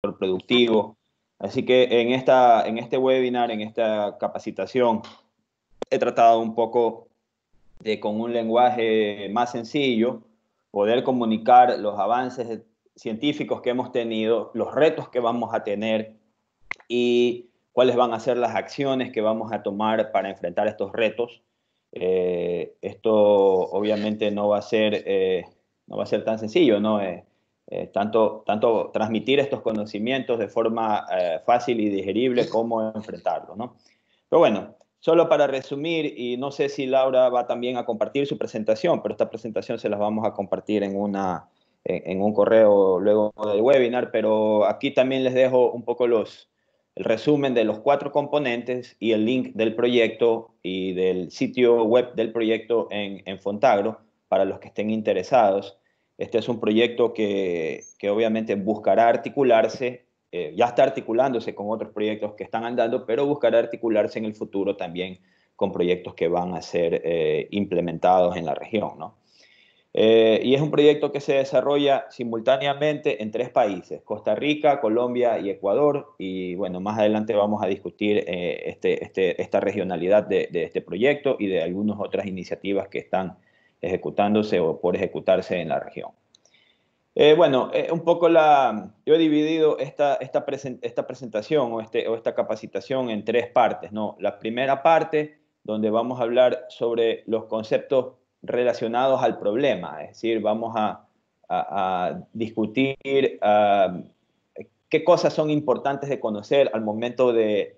productivo. Así que en, esta, en este webinar, en esta capacitación, he tratado un poco de con un lenguaje más sencillo poder comunicar los avances científicos que hemos tenido, los retos que vamos a tener y cuáles van a ser las acciones que vamos a tomar para enfrentar estos retos. Eh, esto obviamente no va a ser, eh, no va a ser tan sencillo, ¿no? Eh, eh, tanto, tanto transmitir estos conocimientos de forma eh, fácil y digerible como enfrentarlos. ¿no? Pero bueno, solo para resumir, y no sé si Laura va también a compartir su presentación, pero esta presentación se las vamos a compartir en una, en, un correo luego del webinar, pero aquí también les dejo un poco los, el resumen de los cuatro componentes y el link del proyecto y del sitio web del proyecto en, en Fontagro para los que estén interesados. Este es un proyecto que, obviamente buscará articularse, eh, ya está articulándose con otros proyectos que están andando, pero buscará articularse en el futuro también con proyectos que van a ser eh, implementados en la región. Eh, y es un proyecto que se desarrolla simultáneamente en tres países, Costa Rica, Colombia y Ecuador. Y bueno, más adelante vamos a discutir este, este, esta regionalidad de, de, este proyecto y de algunas otras iniciativas que están ejecutándose o por ejecutarse en la región. Eh, bueno, eh, un poco la, yo he dividido esta, esta, esta presentación o, este, o esta capacitación en tres partes. ¿no? La primera parte, donde vamos a hablar sobre los conceptos relacionados al problema, es decir, vamos a, discutir um, qué cosas son importantes de conocer al momento de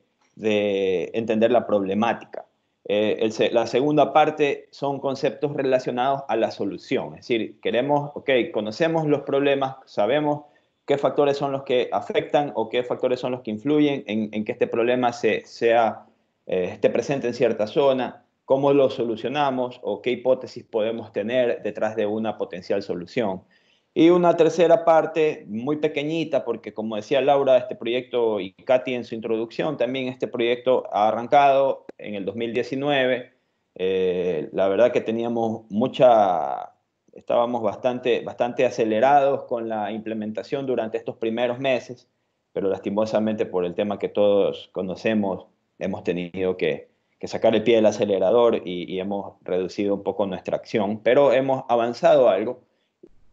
entender la problemática. Eh, la segunda parte son conceptos relacionados a la solución, es decir, queremos, ok, conocemos los problemas, sabemos qué factores son los que afectan o qué factores son los que influyen en, que este problema se, sea, eh, esté presente en cierta zona, cómo lo solucionamos o qué hipótesis podemos tener detrás de una potencial solución. Y una tercera parte, muy pequeñita, porque como decía Laura, este proyecto y Katy en su introducción, también este proyecto ha arrancado en el 2019. Eh, la verdad que teníamos mucha, estábamos bastante, bastante acelerados con la implementación durante estos primeros meses, pero lastimosamente por el tema que todos conocemos, hemos tenido que, sacar el pie del acelerador y hemos reducido un poco nuestra acción, pero hemos avanzado algo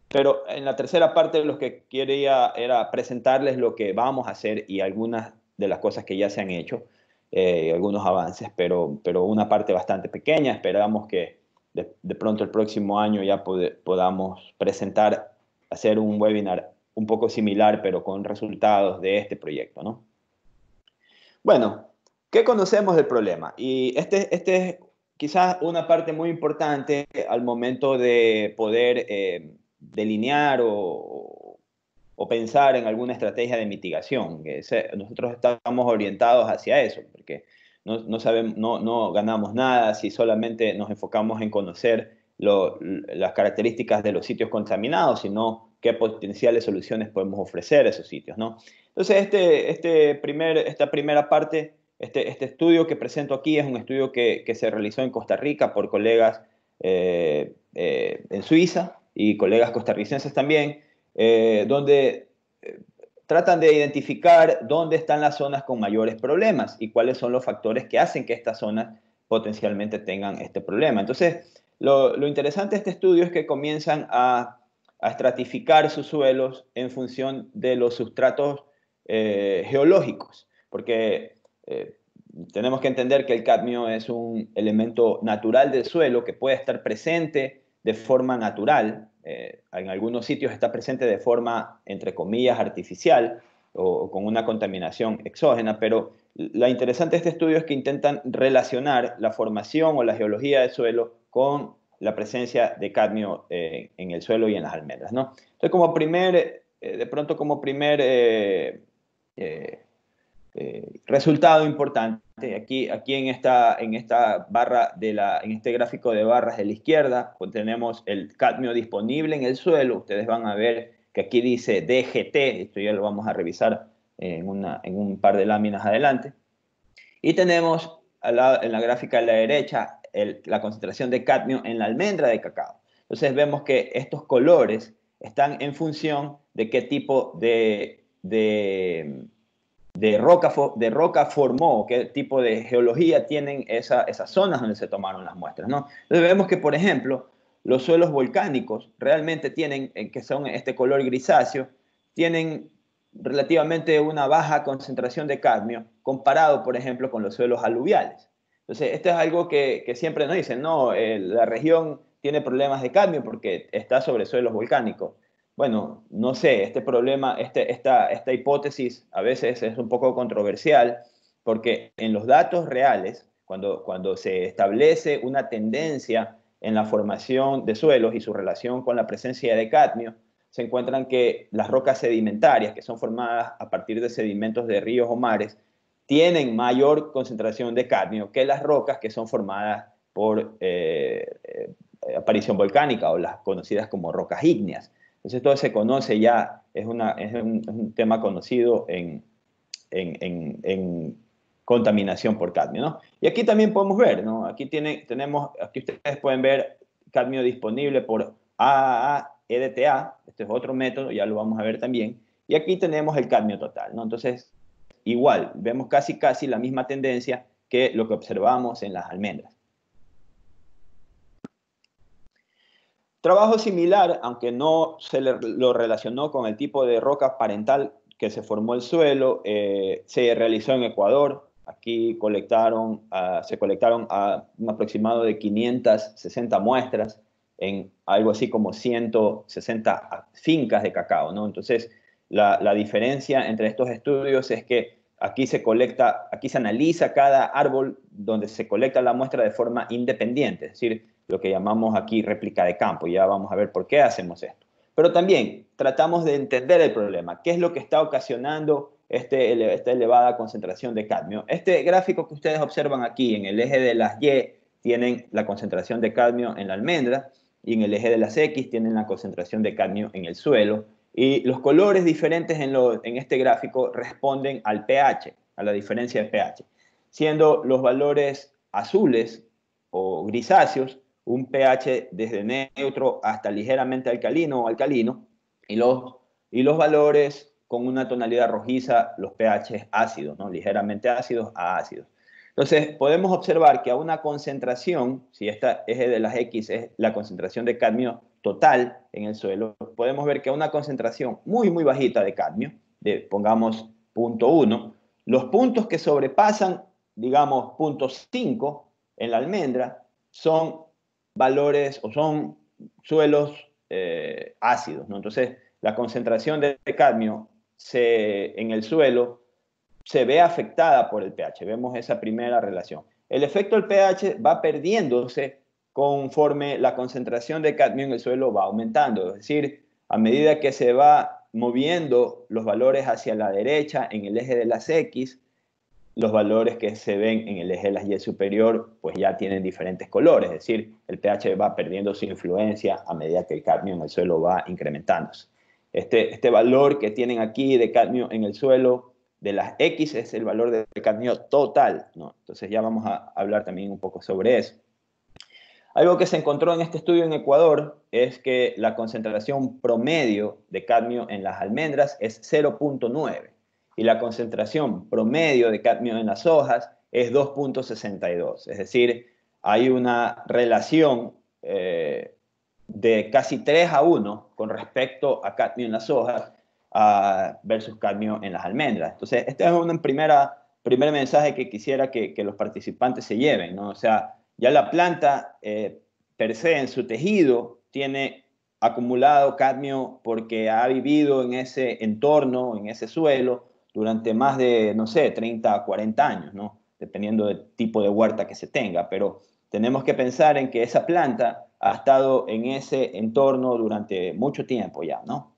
pero en la tercera parte lo que quería era presentarles lo que vamos a hacer y algunas de las cosas que ya se han hecho, eh, algunos avances, pero, pero una parte bastante pequeña. Esperamos que de, pronto el próximo año ya podamos presentar, hacer un webinar un poco similar, pero con resultados de este proyecto, ¿no? Bueno, ¿qué conocemos del problema? Y este, este es quizás una parte muy importante al momento de poder... Eh, delinear o, pensar en alguna estrategia de mitigación. nosotros estamos orientados hacia eso, porque no, sabemos, no, ganamos nada si solamente nos enfocamos en conocer las características de los sitios contaminados, sino qué potenciales soluciones podemos ofrecer a esos sitios. ¿no? Entonces, este, este primer, esta primera parte, este, este estudio que presento aquí es un estudio que, se realizó en Costa Rica por colegas eh, eh, en Suiza, y colegas costarricenses también, eh, donde eh, tratan de identificar dónde están las zonas con mayores problemas y cuáles son los factores que hacen que estas zonas potencialmente tengan este problema. Entonces, lo, lo interesante de este estudio es que comienzan a, a, estratificar sus suelos en función de los sustratos eh, geológicos, porque tenemos que entender que el cadmio es un elemento natural del suelo que puede estar presente de forma natural, eh, en algunos sitios está presente de forma, entre comillas, artificial o, con una contaminación exógena, pero lo interesante de este estudio es que intentan relacionar la formación o la geología del suelo con la presencia de cadmio eh, en el suelo y en las almendras, ¿no? Entonces, como primer, eh, de pronto como primer eh, resultado importante. Aquí, aquí en, esta, en esta barra de la, en este gráfico de barras de la izquierda pues tenemos el cadmio disponible en el suelo. Ustedes van a ver que aquí dice DGT, esto ya lo vamos a revisar en, una, en un par de láminas adelante. Y tenemos en la gráfica de la derecha la concentración de cadmio en la almendra de cacao. Entonces vemos que estos colores están en función de qué tipo de, de de roca, de roca formó, qué tipo de geología tienen esas zonas donde se tomaron las muestras. ¿no? Entonces vemos que, por ejemplo, los suelos volcánicos realmente tienen, eh, que son este color grisáceo, tienen relativamente una baja concentración de cadmio comparado, por ejemplo, con los suelos aluviales. Entonces, esto es algo que, siempre nos dicen, no, eh, la región tiene problemas de cadmio porque está sobre suelos volcánicos bueno, no sé, este problema, este, esta, hipótesis a veces es un poco controversial porque en los datos reales, cuando, cuando se establece una tendencia en la formación de suelos y su relación con la presencia de cadmio, se encuentran que las rocas sedimentarias, que son formadas a partir de sedimentos de ríos o mares, tienen mayor concentración de cadmio que las rocas que son formadas por eh, eh, aparición volcánica o las conocidas como rocas ígneas. Entonces todo se conoce ya, es, un, tema conocido en, contaminación por cadmio. Y aquí también podemos ver, ¿no? aquí, tenemos, aquí ustedes pueden ver cadmio disponible por AAA, EDTA, este es otro método, ya lo vamos a ver también, y aquí tenemos el cadmio total. ¿no? Entonces, igual, vemos casi casi la misma tendencia que lo que observamos en las almendras. Trabajo similar, aunque no se lo relacionó con el tipo de roca parental que se formó el suelo, eh, se realizó en Ecuador. Aquí colectaron, ah, se colectaron a un aproximado de 560 muestras en algo así como 160 fincas de cacao, ¿no? Entonces, la, diferencia entre estos estudios es que aquí se colecta, aquí se analiza cada árbol donde se colecta la muestra de forma independiente, es decir, lo que llamamos aquí réplica de campo. Ya vamos a ver por qué hacemos esto. Pero también tratamos de entender el problema, qué es lo que está ocasionando este, esta elevada concentración de cadmio. Este gráfico que ustedes observan aquí en el eje de las Y tienen la concentración de cadmio en la almendra y en el eje de las X tienen la concentración de cadmio en el suelo. Y los colores diferentes en, en este gráfico responden al pH, a la diferencia de pH, siendo los valores azules o grisáceos un pH desde neutro hasta ligeramente alcalino o alcalino, y los, y los valores con una tonalidad rojiza, los pH ácidos, ¿no? ligeramente ácidos a ácidos. Entonces, podemos observar que a una concentración, si esta eje de las X es la concentración de cadmio total en el suelo, podemos ver que a una concentración muy, muy bajita de cadmio, de, pongamos punto 1, los puntos que sobrepasan, digamos, punto 5 en la almendra, son valores o son suelos eh, ácidos, Entonces, la concentración de cadmio en el suelo se ve afectada por el pH. Vemos esa primera relación. El efecto del pH va perdiéndose conforme la concentración de cadmio en el suelo va aumentando. Es decir, a medida que se va moviendo los valores hacia la derecha en el eje de las X, los valores que se ven en el eje de las Y superior pues ya tienen diferentes colores, es decir, el pH va perdiendo su influencia a medida que el cadmio en el suelo va incrementándose. Este, este valor que tienen aquí de cadmio en el suelo de las X es el valor de cadmio total, ¿no? Entonces ya vamos a hablar también un poco sobre eso. Algo que se encontró en este estudio en Ecuador es que la concentración promedio de cadmio en las almendras es 0.9 y la concentración promedio de cadmio en las hojas es 2.62. Es decir, hay una relación eh, de casi 3 a 1 con respecto a cadmio en las hojas versus cadmio en las almendras. Entonces, este es un primer mensaje que quisiera que, los participantes se lleven. ¿no? O sea, ya la planta eh, per se en su tejido tiene acumulado cadmio porque ha vivido en ese entorno, en ese suelo, durante más de, no sé, 30, 40 años, ¿no? dependiendo del tipo de huerta que se tenga, pero tenemos que pensar en que esa planta ha estado en ese entorno durante mucho tiempo ya, ¿no?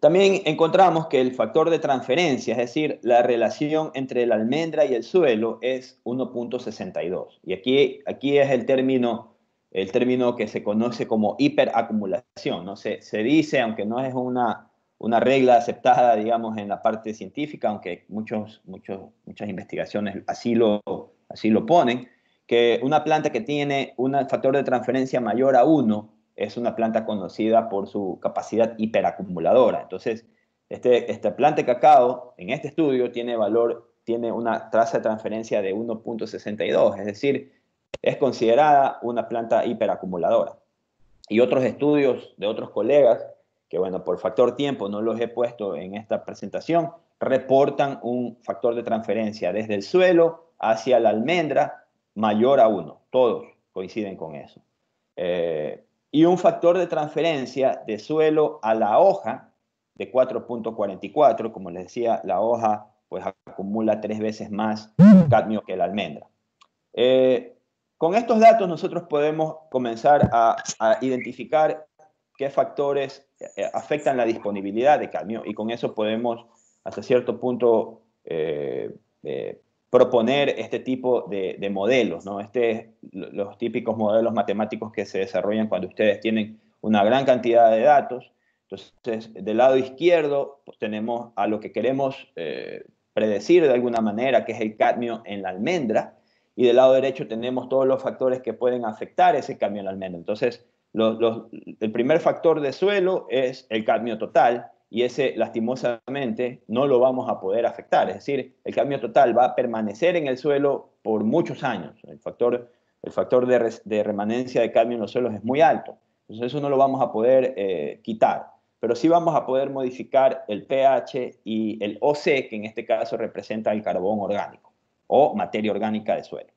También encontramos que el factor de transferencia, es decir, la relación entre la almendra y el suelo es 1.62. Y aquí, aquí es el término, el término que se conoce como hiperacumulación, ¿no? se dice, aunque no es una una regla aceptada, digamos, en la parte científica, aunque muchos, muchos, muchas investigaciones así lo, así lo ponen, que una planta que tiene un factor de transferencia mayor a 1 es una planta conocida por su capacidad hiperacumuladora. Entonces, este, esta planta de cacao, en este estudio, tiene valor, tiene una traza de transferencia de 1.62, es decir, es considerada una planta hiperacumuladora. Y otros estudios de otros colegas que bueno, por factor tiempo no los he puesto en esta presentación, reportan un factor de transferencia desde el suelo hacia la almendra mayor a 1. Todos coinciden con eso. Eh, y un factor de transferencia de suelo a la hoja de 4.44. Como les decía, la hoja pues acumula tres veces más cadmio que la almendra. Eh, con estos datos nosotros podemos comenzar a identificar qué factores eh, afectan la disponibilidad de cadmio y con eso podemos hasta cierto punto eh, eh, proponer este tipo de, modelos, ¿no? Este los típicos modelos matemáticos que se desarrollan cuando ustedes tienen una gran cantidad de datos. Entonces, del lado izquierdo pues, tenemos a lo que queremos predecir de alguna manera, que es el cadmio en la almendra, y del lado derecho tenemos todos los factores que pueden afectar ese cambio en la almendra. Entonces, el primer factor de suelo es el cadmio total y ese lastimosamente no lo vamos a poder afectar. Es decir, el cadmio total va a permanecer en el suelo por muchos años. El factor, el factor de, remanencia de cadmio en los suelos es muy alto. Entonces eso no lo vamos a poder eh, quitar. Pero sí vamos a poder modificar el pH y el OC, que en este caso representa el carbón orgánico o materia orgánica de suelo.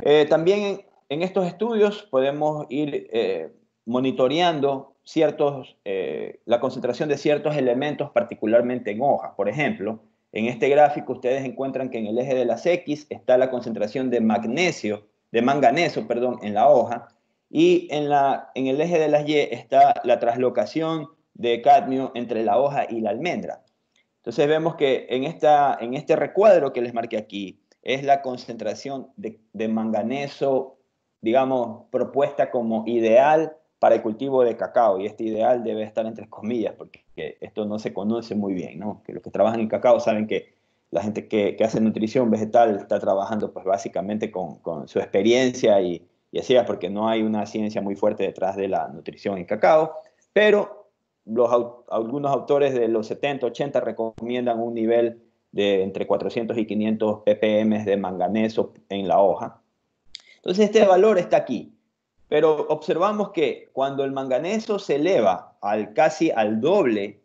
Eh, también en estos estudios podemos ir eh, monitoreando ciertos, eh, la concentración de ciertos elementos, particularmente en hojas. Por ejemplo, en este gráfico ustedes encuentran que en el eje de las X está la concentración de magnesio, de manganeso, perdón, en la hoja, y en, la, en el eje de las Y está la traslocación de cadmio entre la hoja y la almendra. Entonces vemos que en, esta, en este recuadro que les marqué aquí es la concentración de, de manganeso digamos, propuesta como ideal para el cultivo de cacao, y este ideal debe estar entre comillas, porque esto no se conoce muy bien, ¿no? Que los que trabajan en cacao saben que la gente que, hace nutrición vegetal está trabajando pues básicamente con, su experiencia y, y así es, porque no hay una ciencia muy fuerte detrás de la nutrición en cacao, pero los, algunos autores de los 70, 80 recomiendan un nivel de entre 400 y 500 ppm de manganeso en la hoja, entonces este valor está aquí, pero observamos que cuando el manganeso se eleva al casi al doble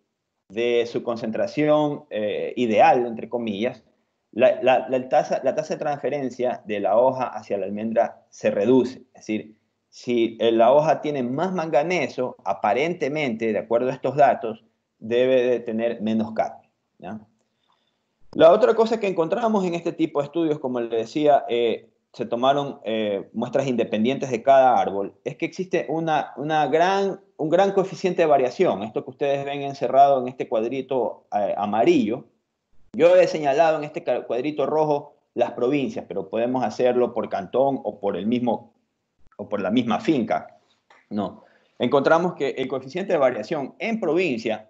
de su concentración eh, ideal, entre comillas, la, tasa, de transferencia de la hoja hacia la almendra se reduce. Es decir, si eh, la hoja tiene más manganeso, aparentemente, de acuerdo a estos datos, debe de tener menos carne. La otra cosa que encontramos en este tipo de estudios, como les decía, eh, se tomaron eh, muestras independientes de cada árbol, es que existe una, una gran, un gran coeficiente de variación. Esto que ustedes ven encerrado en este cuadrito eh, amarillo. Yo he señalado en este cuadrito rojo las provincias, pero podemos hacerlo por cantón o por el mismo o por la misma finca. No. Encontramos que el coeficiente de variación en provincia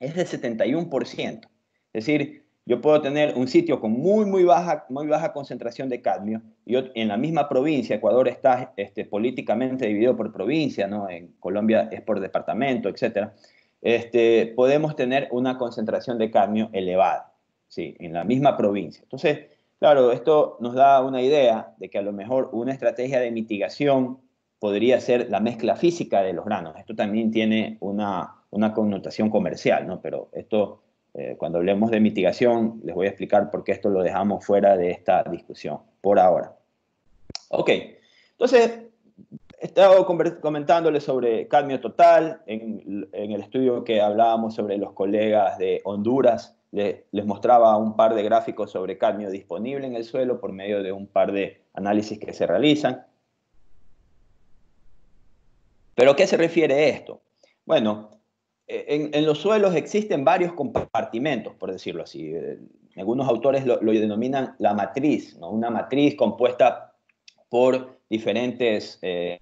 es de 71%. Es decir, yo puedo tener un sitio con muy, muy baja, muy baja concentración de cadmio. Y en la misma provincia, Ecuador está este, políticamente dividido por provincia, ¿no? En Colombia es por departamento, etc. Este, podemos tener una concentración de cadmio elevada, ¿sí? En la misma provincia. Entonces, claro, esto nos da una idea de que a lo mejor una estrategia de mitigación podría ser la mezcla física de los granos. Esto también tiene una, una connotación comercial, ¿no? Pero esto eh, cuando hablemos de mitigación, les voy a explicar por qué esto lo dejamos fuera de esta discusión, por ahora. Ok, entonces, he estado comentándoles sobre cadmio total, en, el estudio que hablábamos sobre los colegas de Honduras, les, mostraba un par de gráficos sobre cadmio disponible en el suelo por medio de un par de análisis que se realizan. ¿Pero qué se refiere esto? Bueno, eh, en, los suelos existen varios compartimentos, por decirlo así. Eh, algunos autores lo, denominan la matriz, ¿no? una matriz compuesta por diferentes eh,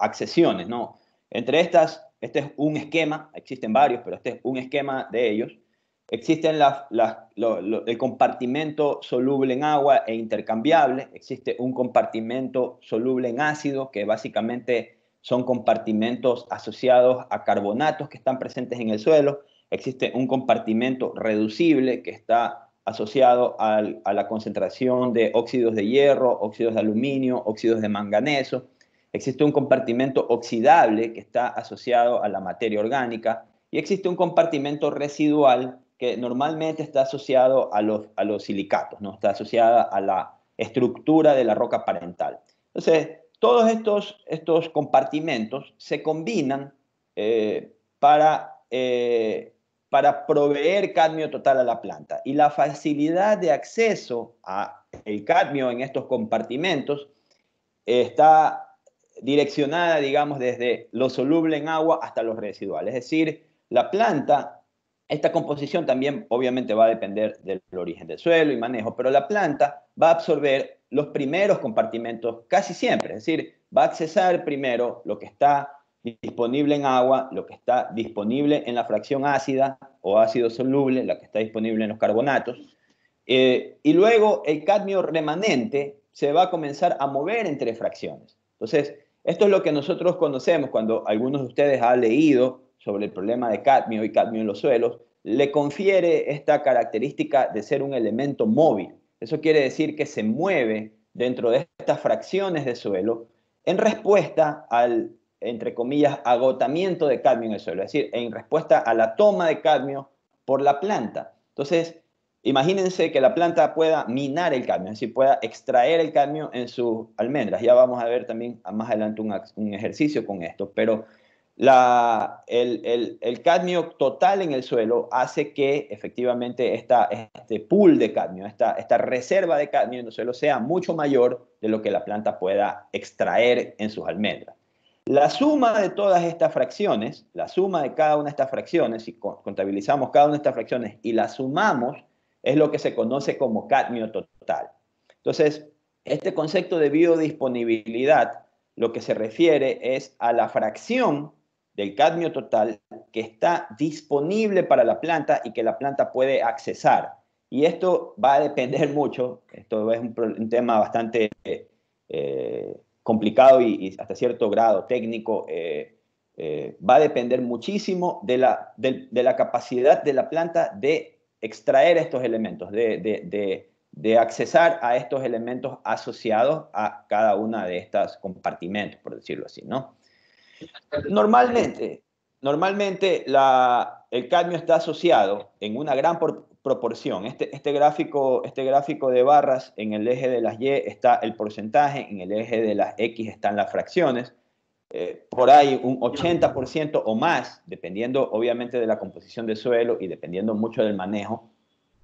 accesiones. ¿no? Entre estas, este es un esquema, existen varios, pero este es un esquema de ellos. Existen el compartimento soluble en agua e intercambiable, existe un compartimento soluble en ácido, que básicamente son compartimentos asociados a carbonatos que están presentes en el suelo. Existe un compartimento reducible que está asociado a la concentración de óxidos de hierro, óxidos de aluminio, óxidos de manganeso. Existe un compartimento oxidable que está asociado a la materia orgánica y existe un compartimento residual que normalmente está asociado a los, a los silicatos, ¿no? está asociada a la estructura de la roca parental. Entonces, todos estos, estos compartimentos se combinan eh, para, eh, para proveer cadmio total a la planta. Y la facilidad de acceso al cadmio en estos compartimentos está direccionada, digamos, desde lo soluble en agua hasta los residuales. Es decir, la planta, esta composición también obviamente va a depender del origen del suelo y manejo, pero la planta va a absorber los primeros compartimentos casi siempre, es decir, va a accesar primero lo que está disponible en agua, lo que está disponible en la fracción ácida o ácido soluble, la que está disponible en los carbonatos, eh, y luego el cadmio remanente se va a comenzar a mover entre fracciones. Entonces, esto es lo que nosotros conocemos cuando algunos de ustedes han leído sobre el problema de cadmio y cadmio en los suelos, le confiere esta característica de ser un elemento móvil. Eso quiere decir que se mueve dentro de estas fracciones de suelo en respuesta al, entre comillas, agotamiento de cadmio en el suelo, es decir, en respuesta a la toma de cadmio por la planta. Entonces, imagínense que la planta pueda minar el cadmio, es decir, pueda extraer el cadmio en sus almendras. Ya vamos a ver también más adelante un, un ejercicio con esto, pero la, el, el, cadmio total en el suelo hace que efectivamente esta, este pool de cadmio, esta, esta reserva de cadmio en el suelo sea mucho mayor de lo que la planta pueda extraer en sus almendras. La suma de todas estas fracciones, la suma de cada una de estas fracciones, si contabilizamos cada una de estas fracciones y la sumamos, es lo que se conoce como cadmio total. Entonces, este concepto de biodisponibilidad lo que se refiere es a la fracción del cadmio total que está disponible para la planta y que la planta puede accesar. Y esto va a depender mucho, esto es un, tema bastante eh, complicado y, hasta cierto grado técnico, eh, eh, va a depender muchísimo de la, de, la, capacidad de la planta de extraer estos elementos, de, de, accesar a estos elementos asociados a cada una de estas compartimentos, por decirlo así, ¿no? Normalmente, normalmente el cadmio está asociado en una gran proporción. Este, este, gráfico, este gráfico de barras, en el eje de las Y está el porcentaje, en el eje de las X están las fracciones. Eh, por ahí un 80% o más, dependiendo obviamente de la composición del suelo y dependiendo mucho del manejo,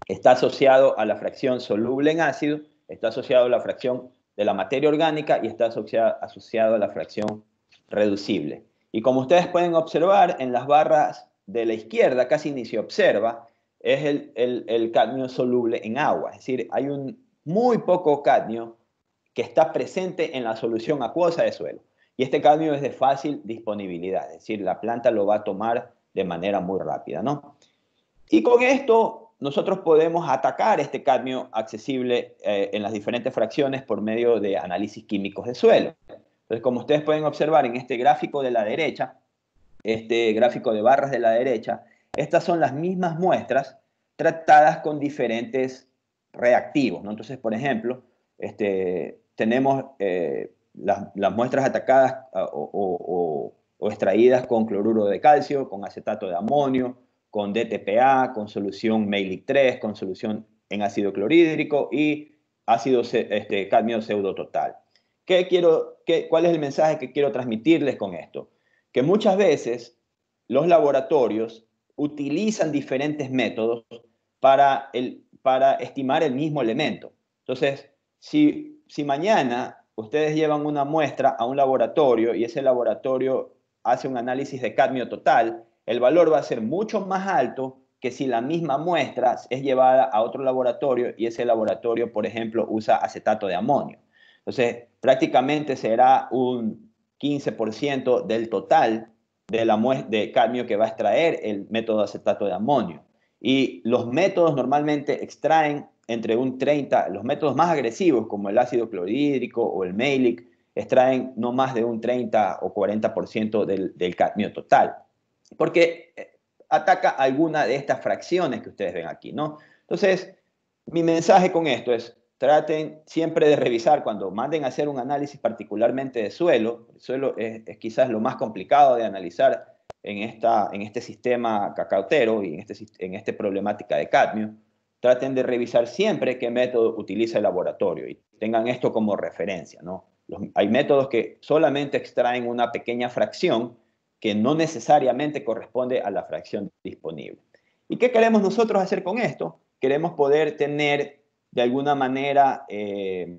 está asociado a la fracción soluble en ácido, está asociado a la fracción de la materia orgánica y está asociado, asociado a la fracción reducible. Y como ustedes pueden observar, en las barras de la izquierda casi ni se observa, es el, cadmio soluble en agua. Es decir, hay un muy poco cadmio que está presente en la solución acuosa de suelo. Y este cadmio es de fácil disponibilidad, es decir, la planta lo va a tomar de manera muy rápida, ¿no? Y con esto nosotros podemos atacar este cadmio accesible eh, en las diferentes fracciones por medio de análisis químicos de suelo. Entonces, como ustedes pueden observar en este gráfico de la derecha, este gráfico de barras de la derecha, estas son las mismas muestras tratadas con diferentes reactivos. Entonces, por ejemplo, este, tenemos eh, las, muestras atacadas o, extraídas con cloruro de calcio, con acetato de amonio, con DTPA, con solución Meilic 3, con solución en ácido clorhídrico y ácido este, cadmio total. ¿Qué quiero, qué, ¿Cuál es el mensaje que quiero transmitirles con esto? Que muchas veces los laboratorios utilizan diferentes métodos para, el, para estimar el mismo elemento. Entonces, si, si mañana ustedes llevan una muestra a un laboratorio y ese laboratorio hace un análisis de cadmio total, el valor va a ser mucho más alto que si la misma muestra es llevada a otro laboratorio y ese laboratorio, por ejemplo, usa acetato de amonio. Entonces, prácticamente será un 15% del total de la muestra de cadmio que va a extraer el método acetato de amonio. Y los métodos normalmente extraen entre un 30, los métodos más agresivos como el ácido clorhídrico o el MEILIC, extraen no más de un 30 o 40% del, del cadmio total, porque eh, ataca alguna de estas fracciones que ustedes ven aquí, ¿no? Entonces, mi mensaje con esto es, traten siempre de revisar cuando manden a hacer un análisis particularmente de suelo. El suelo es, quizás lo más complicado de analizar en, esta, en este sistema cacautero y este, en esta problemática de cadmio. Traten de revisar siempre qué método utiliza el laboratorio y tengan esto como referencia. ¿no? hay métodos que solamente extraen una pequeña fracción que no necesariamente corresponde a la fracción disponible. ¿Y qué queremos nosotros hacer con esto? Queremos poder tener de alguna manera eh,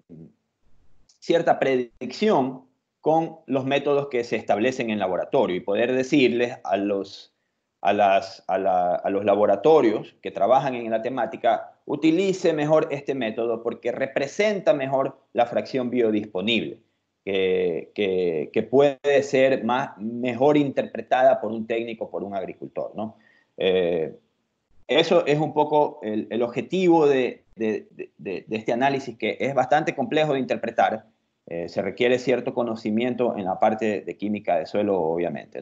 cierta predicción con los métodos que se establecen en laboratorio y poder decirles a los, a las, a los laboratorios que trabajan en la temática, utilice mejor este método porque representa mejor la fracción biodisponible, que, puede ser más, mejor interpretada por un técnico, por un agricultor. ¿no? Eh, eso es un poco el, objetivo de, este análisis que es bastante complejo de interpretar. Eh, se requiere cierto conocimiento en la parte de química de suelo, obviamente,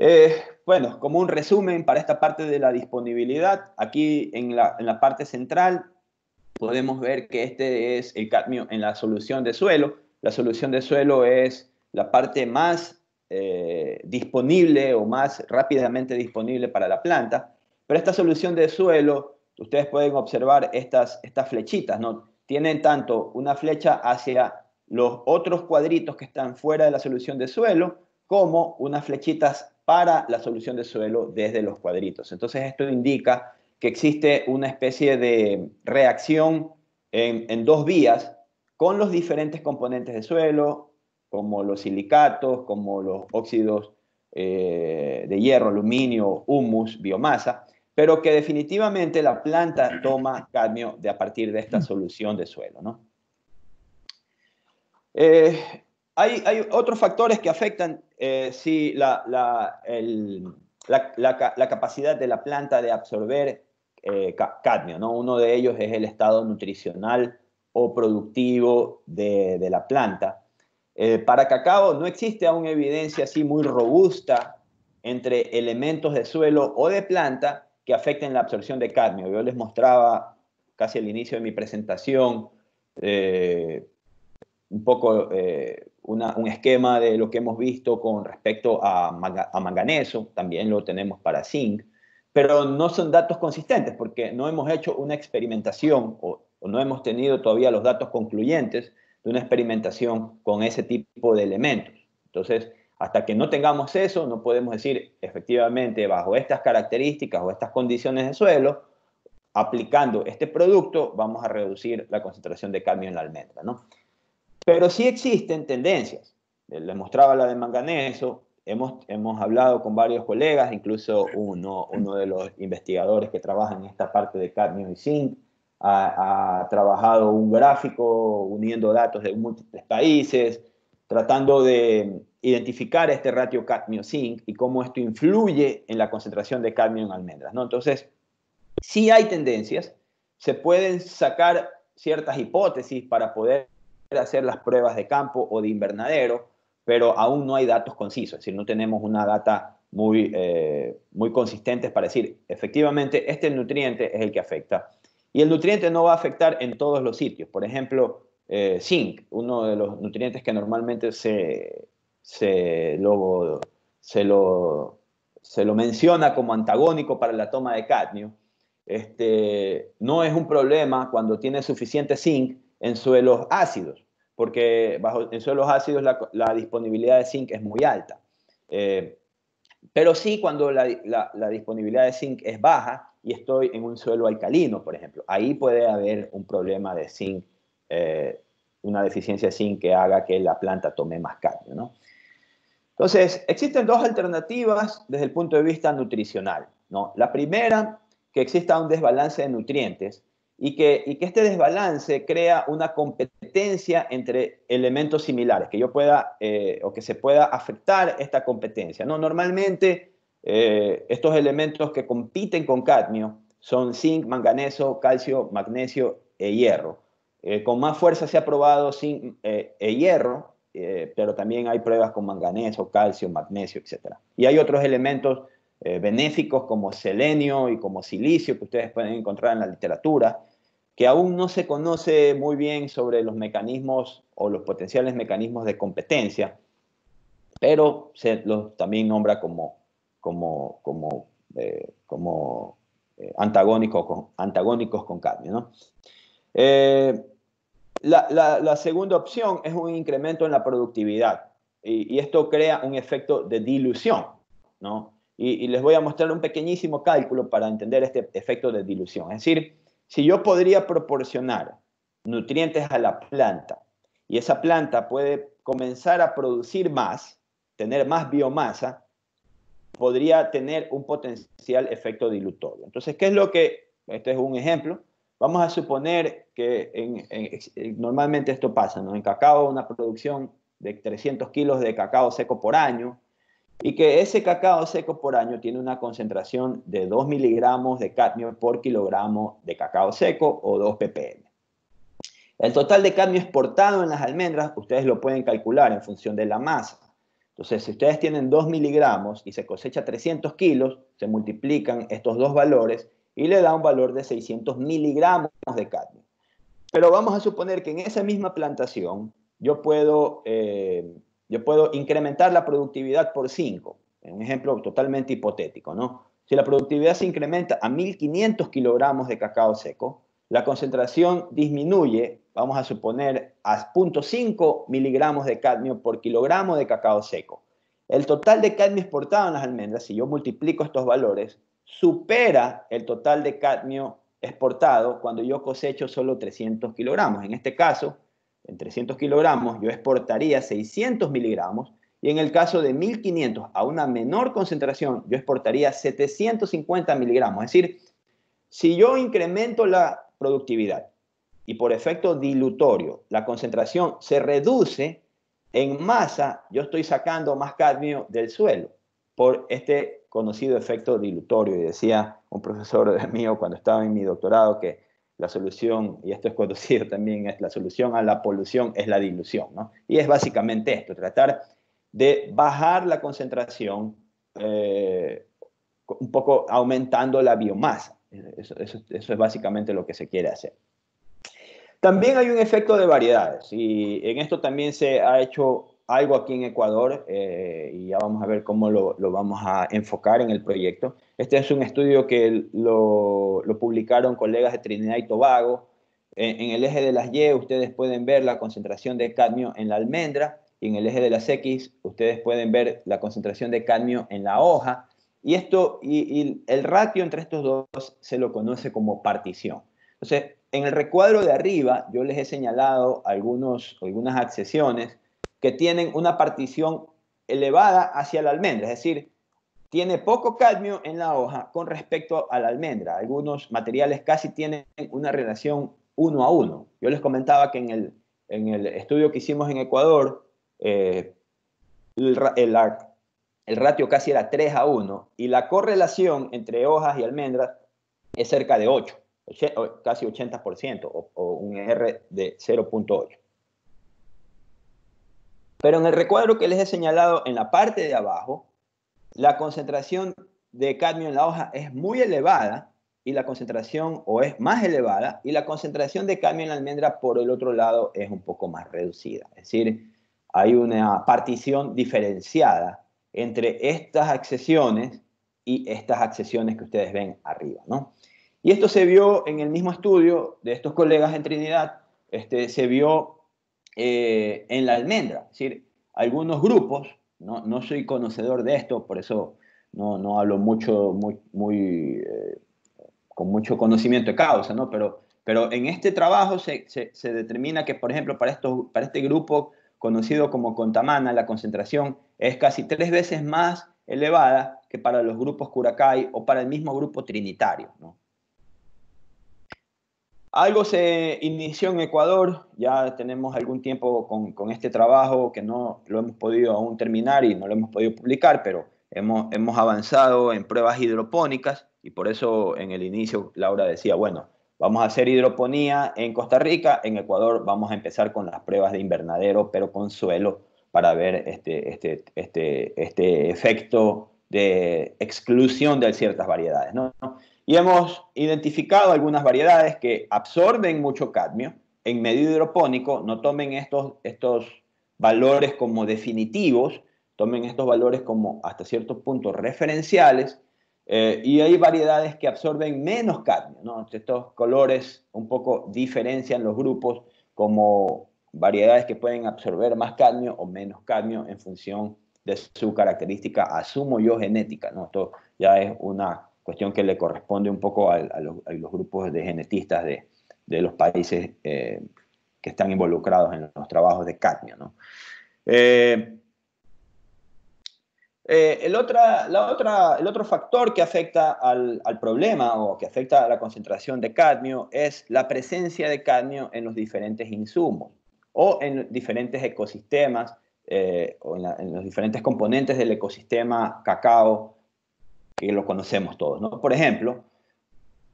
eh, bueno, como un resumen para esta parte de la disponibilidad, aquí en la, parte central podemos ver que este es el cadmio en la solución de suelo. La solución de suelo es la parte más eh, disponible o más rápidamente disponible para la planta. Pero esta solución de suelo, ustedes pueden observar estas, flechitas, Tienen tanto una flecha hacia los otros cuadritos que están fuera de la solución de suelo, como unas flechitas para la solución de suelo desde los cuadritos. Entonces esto indica que existe una especie de reacción en, dos vías con los diferentes componentes de suelo, como los silicatos, como los óxidos eh, de hierro, aluminio, humus, biomasa, pero que definitivamente la planta toma cadmio de, a partir de esta mm. solución de suelo. Eh, hay, otros factores que afectan eh, si la, capacidad de la planta de absorber eh, cadmio. ¿no? Uno de ellos es el estado nutricional o productivo de, la planta. para cacao no existe aún evidencia así muy robusta entre elementos de suelo o de planta que afecten la absorción de cadmio. Yo les mostraba casi al inicio de mi presentación eh, un poco eh, un esquema de lo que hemos visto con respecto a, manganeso, también lo tenemos para zinc, pero no son datos consistentes porque no hemos hecho una experimentación o, no hemos tenido todavía los datos concluyentes de una experimentación con ese tipo de elementos. Entonces, hasta que no tengamos eso, no podemos decir efectivamente bajo estas características o estas condiciones de suelo, aplicando este producto vamos a reducir la concentración de cadmio en la almendra, ¿no? Pero sí existen tendencias. Eh, Les mostraba la de manganeso, hemos, hemos hablado con varios colegas, incluso uno, uno de los investigadores que trabaja en esta parte de cadmio y zinc ha, ha trabajado un gráfico uniendo datos de múltiples países, tratando de identificar este ratio cadmio-zinc y cómo esto influye en la concentración de cadmio en almendras. ¿no? Entonces, sí hay tendencias, se pueden sacar ciertas hipótesis para poder hacer las pruebas de campo o de invernadero, pero aún no hay datos concisos, es decir, no tenemos una data muy, eh, muy consistente para decir, efectivamente, este nutriente es el que afecta. Y el nutriente no va a afectar en todos los sitios. Por ejemplo, eh, zinc, uno de los nutrientes que normalmente se se lo, se lo, menciona como antagónico para la toma de cadmio. Este, no es un problema cuando tiene suficiente zinc en suelos ácidos, porque en suelos ácidos la, disponibilidad de zinc es muy alta. Eh, pero sí cuando la, disponibilidad de zinc es baja y estoy en un suelo alcalino, por ejemplo. Ahí puede haber un problema de zinc, eh, una deficiencia de zinc que haga que la planta tome más cadmio. ¿no? Entonces, existen dos alternativas desde el punto de vista nutricional. ¿no? La primera, que exista un desbalance de nutrientes y que, y que este desbalance crea una competencia entre elementos similares, que yo pueda eh, o que se pueda afectar esta competencia. ¿no? Normalmente, eh, estos elementos que compiten con cadmio son zinc, manganeso, calcio, magnesio e hierro. Eh, con más fuerza se ha probado zinc e hierro, eh, pero también hay pruebas con manganeso, calcio, magnesio, etc. Y hay otros elementos eh, benéficos como selenio y como silicio que ustedes pueden encontrar en la literatura, que aún no se conoce muy bien sobre los mecanismos o los potenciales mecanismos de competencia, pero se los también nombra como, como, como, eh, como antagónicos, con, antagónicos con cadmio. ¿no? La, segunda opción es un incremento en la productividad y, esto crea un efecto de dilución, Y, y, les voy a mostrar un pequeñísimo cálculo para entender este efecto de dilución. Es decir, si yo podría proporcionar nutrientes a la planta y esa planta puede comenzar a producir más, tener más biomasa, podría tener un potencial efecto dilutorio. Entonces, ¿qué es lo que, este es un ejemplo, Vamos a suponer que eh, normalmente esto pasa, ¿no? En cacao, una producción de 300 kilos de cacao seco por año, y que ese cacao seco por año tiene una concentración de 2 miligramos de cadmio por kilogramo de cacao seco o 2 ppm. El total de cadmio exportado en las almendras, ustedes lo pueden calcular en función de la masa. Entonces, si ustedes tienen 2 miligramos y se cosecha 300 kilos, se multiplican estos dos valores y le da un valor de 600 miligramos de cadmio. Pero vamos a suponer que en esa misma plantación yo puedo, eh, yo puedo incrementar la productividad por 5, un ejemplo totalmente hipotético, ¿no? Si la productividad se incrementa a 1.500 kilogramos de cacao seco, la concentración disminuye, vamos a suponer, a 0.5 miligramos de cadmio por kilogramo de cacao seco. El total de cadmio exportado en las almendras, si yo multiplico estos valores, supera el total de cadmio exportado cuando yo cosecho solo 300 kilogramos. En este caso, en 300 kilogramos yo exportaría 600 miligramos y en el caso de 1500 a una menor concentración yo exportaría 750 miligramos. Es decir, si yo incremento la productividad y por efecto dilutorio la concentración se reduce, en masa yo estoy sacando más cadmio del suelo por este conocido efecto dilutorio. Y decía un profesor mío cuando estaba en mi doctorado que la solución, y esto es conocido también, es la solución a la polución es la dilución. ¿no? Y es básicamente esto, tratar de bajar la concentración, eh, un poco aumentando la biomasa. Eso, eso, es básicamente lo que se quiere hacer. También hay un efecto de variedades y en esto también se ha hecho algo aquí en Ecuador eh, y ya vamos a ver cómo lo, vamos a enfocar en el proyecto. Este es un estudio que lo, publicaron colegas de Trinidad y Tobago. En, el eje de las Y ustedes pueden ver la concentración de cadmio en la almendra y en el eje de las X ustedes pueden ver la concentración de cadmio en la hoja. Y, esto, y, el ratio entre estos dos se lo conoce como partición. Entonces, en el recuadro de arriba yo les he señalado algunos, algunas accesiones que tienen una partición elevada hacia la almendra, es decir, tiene poco cadmio en la hoja con respecto a la almendra. Algunos materiales casi tienen una relación uno a uno. Yo les comentaba que en el, en el estudio que hicimos en Ecuador, eh, el, el, ratio casi era 3 a 1 y la correlación entre hojas y almendras es cerca de 8, casi 80% o un R de 0.8. Pero en el recuadro que les he señalado en la parte de abajo, la concentración de cadmio en la hoja es muy elevada y la concentración o es más elevada y la concentración de cadmio en la almendra por el otro lado es un poco más reducida. Es decir, hay una partición diferenciada entre estas accesiones y estas accesiones que ustedes ven arriba, ¿no? Y esto se vio en el mismo estudio de estos colegas en Trinidad, este, se vio eh, en la almendra. Es decir, algunos grupos, no, soy conocedor de esto, por eso no, no hablo mucho, muy, eh, con mucho conocimiento de causa, ¿no? Pero, pero en este trabajo se, determina que, por ejemplo, para, estos, para este grupo conocido como contamana, la concentración es casi tres veces más elevada que para los grupos curacay o para el mismo grupo trinitario, ¿no? Algo se inició en Ecuador, ya tenemos algún tiempo con, este trabajo que no lo hemos podido aún terminar y no lo hemos podido publicar, pero hemos, avanzado en pruebas hidropónicas y por eso en el inicio Laura decía, bueno, vamos a hacer hidroponía en Costa Rica, en Ecuador vamos a empezar con las pruebas de invernadero, pero con suelo para ver este, este, este, este efecto de exclusión de ciertas variedades. ¿no? Y hemos identificado algunas variedades que absorben mucho cadmio en medio hidropónico. No tomen estos, estos valores como definitivos, tomen estos valores como hasta cierto punto referenciales. Eh, y hay variedades que absorben menos cadmio. Estos colores un poco diferencian los grupos como variedades que pueden absorber más cadmio o menos cadmio en función de su característica, asumo yo, genética. ¿no? Esto ya es una cuestión que le corresponde un poco a, los, grupos de genetistas de, los países eh, que están involucrados en los trabajos de cadmio. ¿no? Eh, eh, el, otra, la otra, el, otro factor que afecta al, problema o que afecta a la concentración de cadmio es la presencia de cadmio en los diferentes insumos o en diferentes ecosistemas o en los diferentes componentes del ecosistema cacao que lo conocemos todos. Por ejemplo,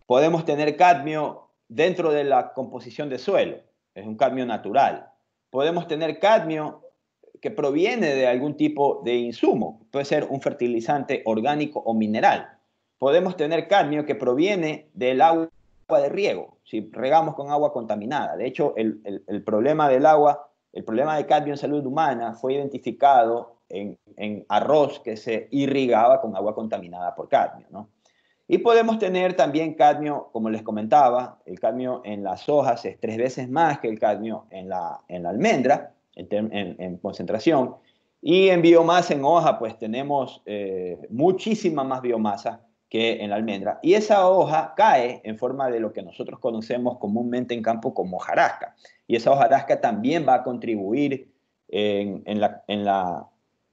podemos tener cadmio dentro de la composición de suelo, es un cadmio natural. Podemos tener cadmio que proviene de algún tipo de insumo, puede ser un fertilizante orgánico o mineral. Podemos tener cadmio que proviene del agua de riego, si regamos con agua contaminada. De hecho, el, el problema del agua, el problema de cadmio en salud humana fue identificado en, arroz que se irrigaba con agua contaminada por cadmio. ¿no? Y podemos tener también cadmio, como les comentaba, el cadmio en las hojas es tres veces más que el cadmio en la, en la almendra, en, concentración. Y en biomasa en hoja, pues tenemos eh, muchísima más biomasa que en la almendra. Y esa hoja cae en forma de lo que nosotros conocemos comúnmente en campo como hojarasca. Y esa hojarasca también va a contribuir en la, en la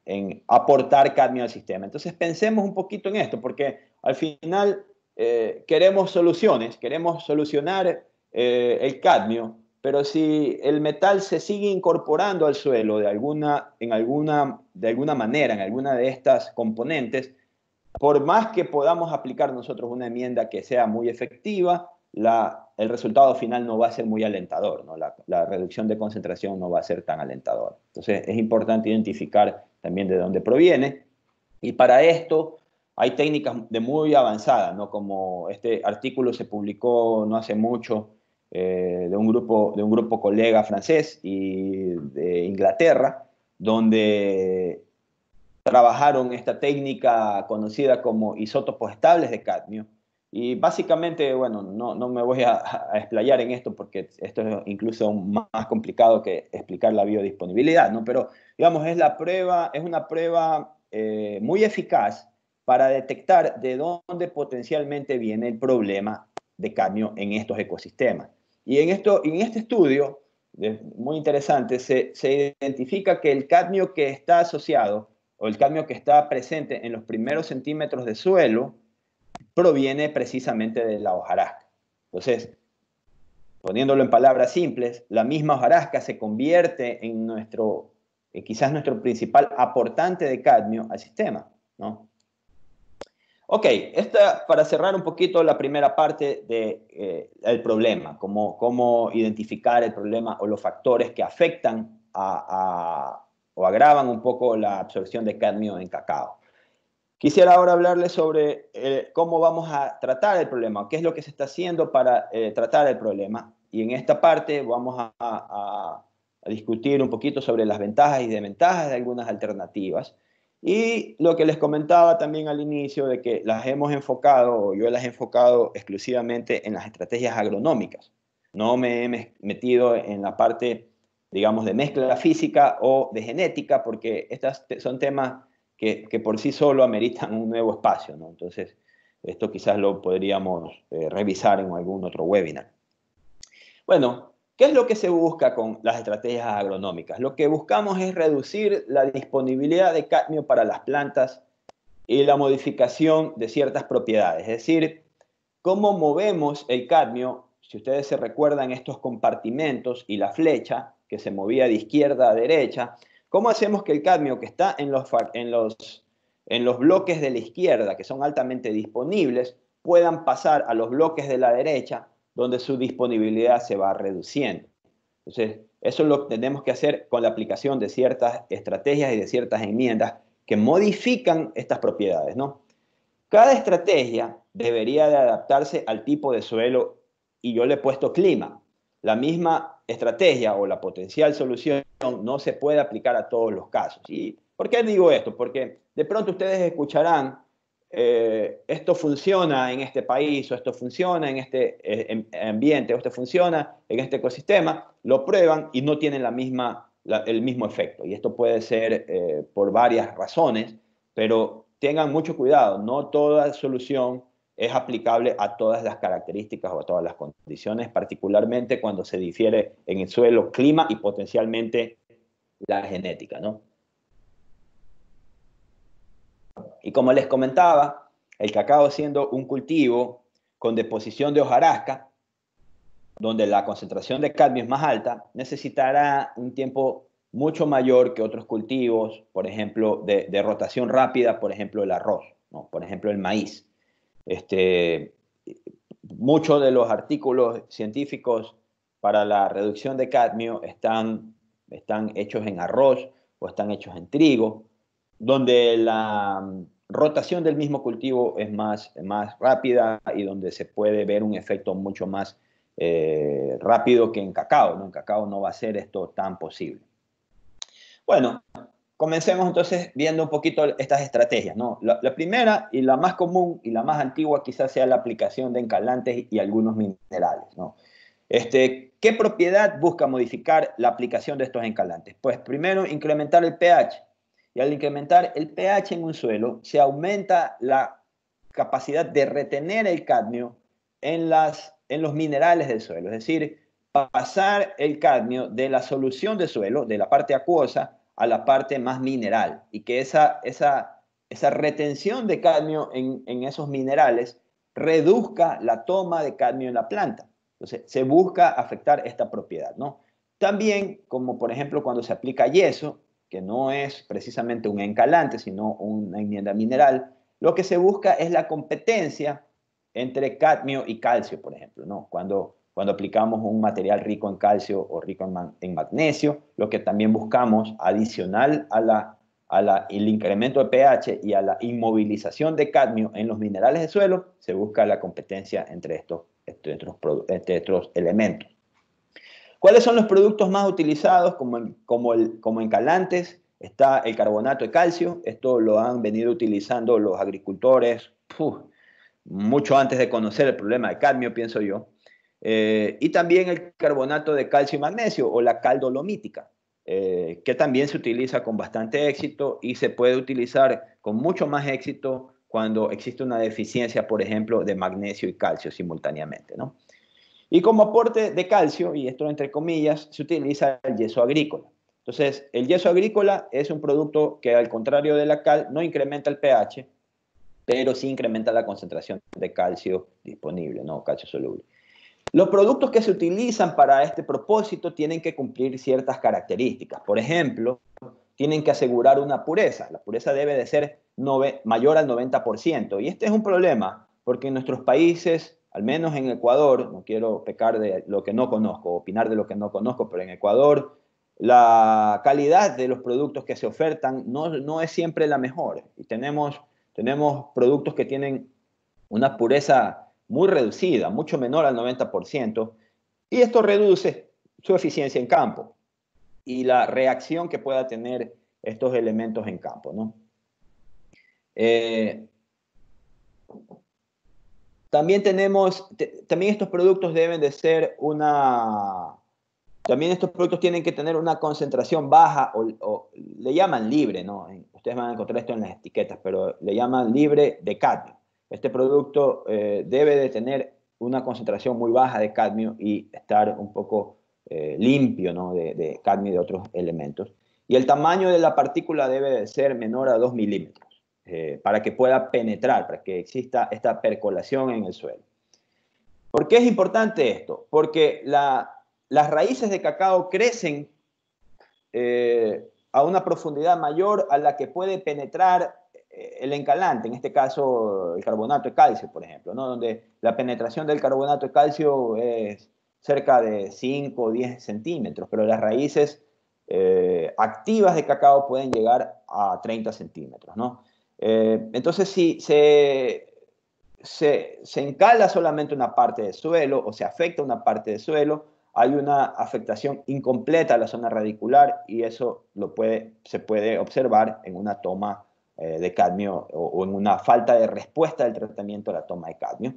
en aportar cadmio al sistema. Entonces pensemos un poquito en esto, porque al final eh, queremos soluciones, queremos solucionar eh, el cadmio, pero si el metal se sigue incorporando al suelo de alguna, en alguna, de alguna manera, en alguna de estas componentes, por más que podamos aplicar nosotros una enmienda que sea muy efectiva, el resultado final no va a ser muy alentador, ¿no? la, la reducción de concentración no va a ser tan alentador Entonces es importante identificar también de dónde proviene. Y para esto hay técnicas de muy avanzada, ¿no? como este artículo se publicó no hace mucho eh, de, un grupo, de un grupo colega francés y de Inglaterra, donde trabajaron esta técnica conocida como isótopos estables de cadmio, y básicamente, bueno, no, no me voy a, a, explayar en esto porque esto es incluso más complicado que explicar la biodisponibilidad, ¿no? Pero, digamos, es, la prueba, es una prueba eh, muy eficaz para detectar de dónde potencialmente viene el problema de cadmio en estos ecosistemas. Y en, esto, en este estudio, muy interesante, se, se identifica que el cadmio que está asociado o el cadmio que está presente en los primeros centímetros de suelo, proviene precisamente de la hojarasca. Entonces, poniéndolo en palabras simples, la misma hojarasca se convierte en nuestro, eh, quizás nuestro principal aportante de cadmio al sistema, ¿no? Ok, esta, para cerrar un poquito la primera parte del eh, problema, cómo, cómo identificar el problema o los factores que afectan o agravan un poco la absorción de cadmio en cacao. Quisiera ahora hablarles sobre eh, cómo vamos a tratar el problema, qué es lo que se está haciendo para eh, tratar el problema. Y en esta parte vamos a, discutir un poquito sobre las ventajas y desventajas de algunas alternativas. Y lo que les comentaba también al inicio de que las hemos enfocado, yo las he enfocado exclusivamente en las estrategias agronómicas. No me he metido en la parte, digamos, de mezcla física o de genética, porque estas son temas que, por sí solo ameritan un nuevo espacio. ¿no? Entonces, esto quizás lo podríamos eh, revisar en algún otro webinar. Bueno, ¿qué es lo que se busca con las estrategias agronómicas? Lo que buscamos es reducir la disponibilidad de cadmio para las plantas y la modificación de ciertas propiedades. Es decir, cómo movemos el cadmio, si ustedes se recuerdan estos compartimentos y la flecha que se movía de izquierda a derecha, ¿Cómo hacemos que el cadmio que está en los, en los, en los bloques de la izquierda, que son altamente disponibles, puedan pasar a los bloques de la derecha, donde su disponibilidad se va reduciendo? Entonces, eso lo tenemos que hacer con la aplicación de ciertas estrategias y de ciertas enmiendas que modifican estas propiedades, ¿no? Cada estrategia debería de adaptarse al tipo de suelo y yo le he puesto clima. La misma estrategia o la potencial solución no se puede aplicar a todos los casos. ¿Y por qué digo esto? Porque de pronto ustedes escucharán, eh, esto funciona en este país o esto funciona en este eh, ambiente o esto funciona en este ecosistema, lo prueban y no tienen la misma, el mismo efecto. Y esto puede ser eh, por varias razones, pero tengan mucho cuidado, no toda solución es aplicable a todas las características o a todas las condiciones, particularmente cuando se difiere en el suelo, clima y potencialmente la genética, ¿no? Y como les comentaba, el cacao siendo un cultivo con deposición de hojarasca, donde la concentración de cadmio es más alta, necesitará un tiempo mucho mayor que otros cultivos, por ejemplo, de, rotación rápida, por ejemplo, el arroz, ¿no? por ejemplo, el maíz. Este, muchos de los artículos científicos para la reducción de cadmio están, están hechos en arroz o están hechos en trigo, donde la mm, rotación del mismo cultivo es más, más rápida y donde se puede ver un efecto mucho más eh, rápido que en cacao. En cacao no va a ser esto tan posible. Bueno, Comencemos entonces viendo un poquito estas estrategias. ¿no? La, primera y la más común y la más antigua quizás sea la aplicación de encalantes y algunos minerales. ¿no? Este, ¿Qué propiedad busca modificar la aplicación de estos encalantes? Pues primero, incrementar el pH. Y al incrementar el pH en un suelo, se aumenta la capacidad de retener el cadmio en, las, en los minerales del suelo. Es decir, pasar el cadmio de la solución de suelo, de la parte acuosa, a la parte más mineral y que esa, esa, esa retención de cadmio en, esos minerales reduzca la toma de cadmio en la planta. Entonces, se busca afectar esta propiedad, ¿no? También, como por ejemplo cuando se aplica yeso, que no es precisamente un encalante, sino una enmienda mineral, lo que se busca es la competencia entre cadmio y calcio, por ejemplo, ¿no? Cuando cuando aplicamos un material rico en calcio o rico en, magnesio, lo que también buscamos, adicional a la al incremento de pH y a la inmovilización de cadmio en los minerales de suelo, se busca la competencia entre estos, elementos. ¿Cuáles son los productos más utilizados como, como, el, como encalantes? Está el carbonato de calcio, esto lo han venido utilizando los agricultores mucho antes de conocer el problema de cadmio, pienso yo. Eh, y también el carbonato de calcio y magnesio o la cal dolomítica, eh, que también se utiliza con bastante éxito y se puede utilizar con mucho más éxito cuando existe una deficiencia, por ejemplo, de magnesio y calcio simultáneamente. ¿no? Y como aporte de calcio, y esto entre comillas, se utiliza el yeso agrícola. Entonces, el yeso agrícola es un producto que, al contrario de la cal, no incrementa el pH, pero sí incrementa la concentración de calcio disponible, no calcio soluble. Los productos que se utilizan para este propósito tienen que cumplir ciertas características. Por ejemplo, tienen que asegurar una pureza. La pureza debe de ser mayor al 90%. Y este es un problema porque en nuestros países, al menos en Ecuador, no quiero pecar de lo que no conozco, opinar de lo que no conozco, pero en Ecuador la calidad de los productos que se ofertan no, es siempre la mejor. Y tenemos, tenemos productos que tienen una pureza muy reducida, mucho menor al 90%, y esto reduce su eficiencia en campo y la reacción que pueda tener estos elementos en campo. ¿no? Eh, también tenemos, también estos productos deben de ser una, también estos productos tienen que tener una concentración baja o, le llaman libre, ¿no? Ustedes van a encontrar esto en las etiquetas, pero le llaman libre de cadmio este producto eh, debe de tener una concentración muy baja de cadmio y estar un poco eh, limpio de, cadmio y de otros elementos. Y el tamaño de la partícula debe de ser menor a 2 milímetros eh, para que pueda penetrar, para que exista esta percolación en el suelo. ¿Por qué es importante esto? Porque las raíces de cacao crecen a una profundidad mayor a la que puede penetrar el encalante, en este caso el carbonato de calcio, por ejemplo, ¿no? donde la penetración del carbonato de calcio es cerca de 5 o 10 centímetros, pero las raíces eh, activas de cacao pueden llegar a 30 centímetros. ¿no? Eh, entonces, si se, se, encala solamente una parte del suelo o se afecta una parte del suelo, hay una afectación incompleta a la zona radicular y eso lo puede, se puede observar en una toma eh, de cadmio o, en una falta de respuesta del tratamiento a la toma de cadmio.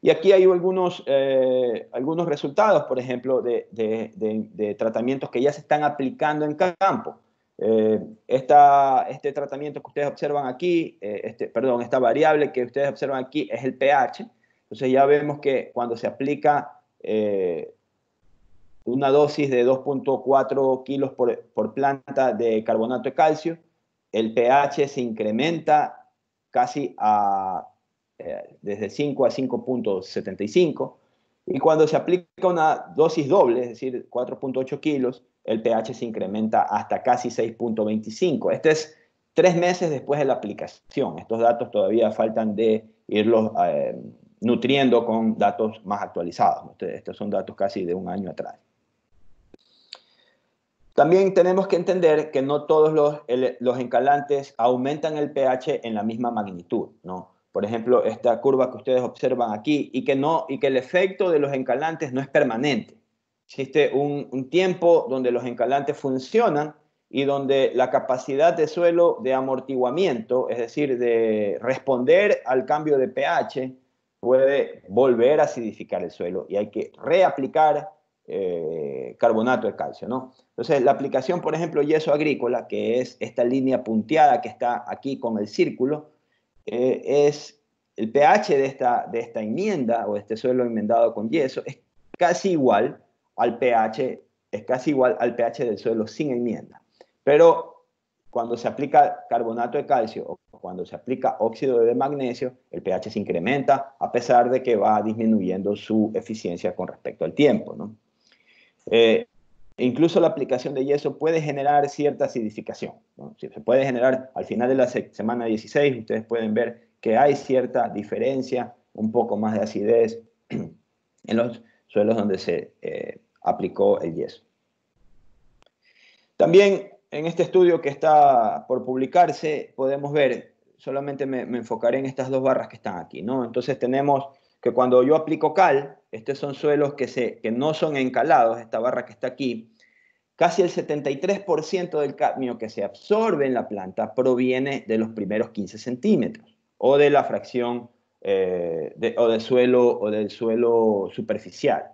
Y aquí hay algunos, eh, algunos resultados, por ejemplo, de, tratamientos que ya se están aplicando en campo. Eh, este tratamiento que ustedes observan aquí, este, perdón, esta variable que ustedes observan aquí es el pH. Entonces ya vemos que cuando se aplica una dosis de 2.4 kilos por planta de carbonato de calcio, el pH se incrementa casi a, eh, desde 5 a 5.75 y cuando se aplica una dosis doble, es decir, 4.8 kilos, el pH se incrementa hasta casi 6.25. Este es tres meses después de la aplicación. Estos datos todavía faltan de irlos eh, nutriendo con datos más actualizados. Este, estos son datos casi de un año atrás. También tenemos que entender que no todos los, encalantes aumentan el pH en la misma magnitud, ¿no? Por ejemplo, esta curva que ustedes observan aquí y que, no, y que el efecto de los encalantes no es permanente. Existe un, un tiempo donde los encalantes funcionan y donde la capacidad de suelo de amortiguamiento, es decir, de responder al cambio de pH, puede volver a acidificar el suelo y hay que reaplicar eh, carbonato de calcio, ¿no? Entonces, la aplicación, por ejemplo, yeso agrícola, que es esta línea punteada que está aquí con el círculo, eh, es el pH de esta, de esta enmienda o este suelo enmendado con yeso es casi igual al pH, es casi igual al pH del suelo sin enmienda. Pero cuando se aplica carbonato de calcio o cuando se aplica óxido de magnesio, el pH se incrementa a pesar de que va disminuyendo su eficiencia con respecto al tiempo, ¿no? Eh, incluso la aplicación de yeso puede generar cierta acidificación. Se puede generar, al final de la semana 16, ustedes pueden ver que hay cierta diferencia, un poco más de acidez en los suelos donde se eh, aplicó el yeso. También en este estudio que está por publicarse podemos ver, solamente me, me enfocaré en estas dos barras que están aquí, ¿no? Entonces tenemos que cuando yo aplico cal, estos son suelos que, no son encalados, esta barra que está aquí. Casi el 73% del cadmio que se absorbe en la planta proviene de los primeros 15 centímetros o de la fracción eh, o, del suelo, o del suelo superficial.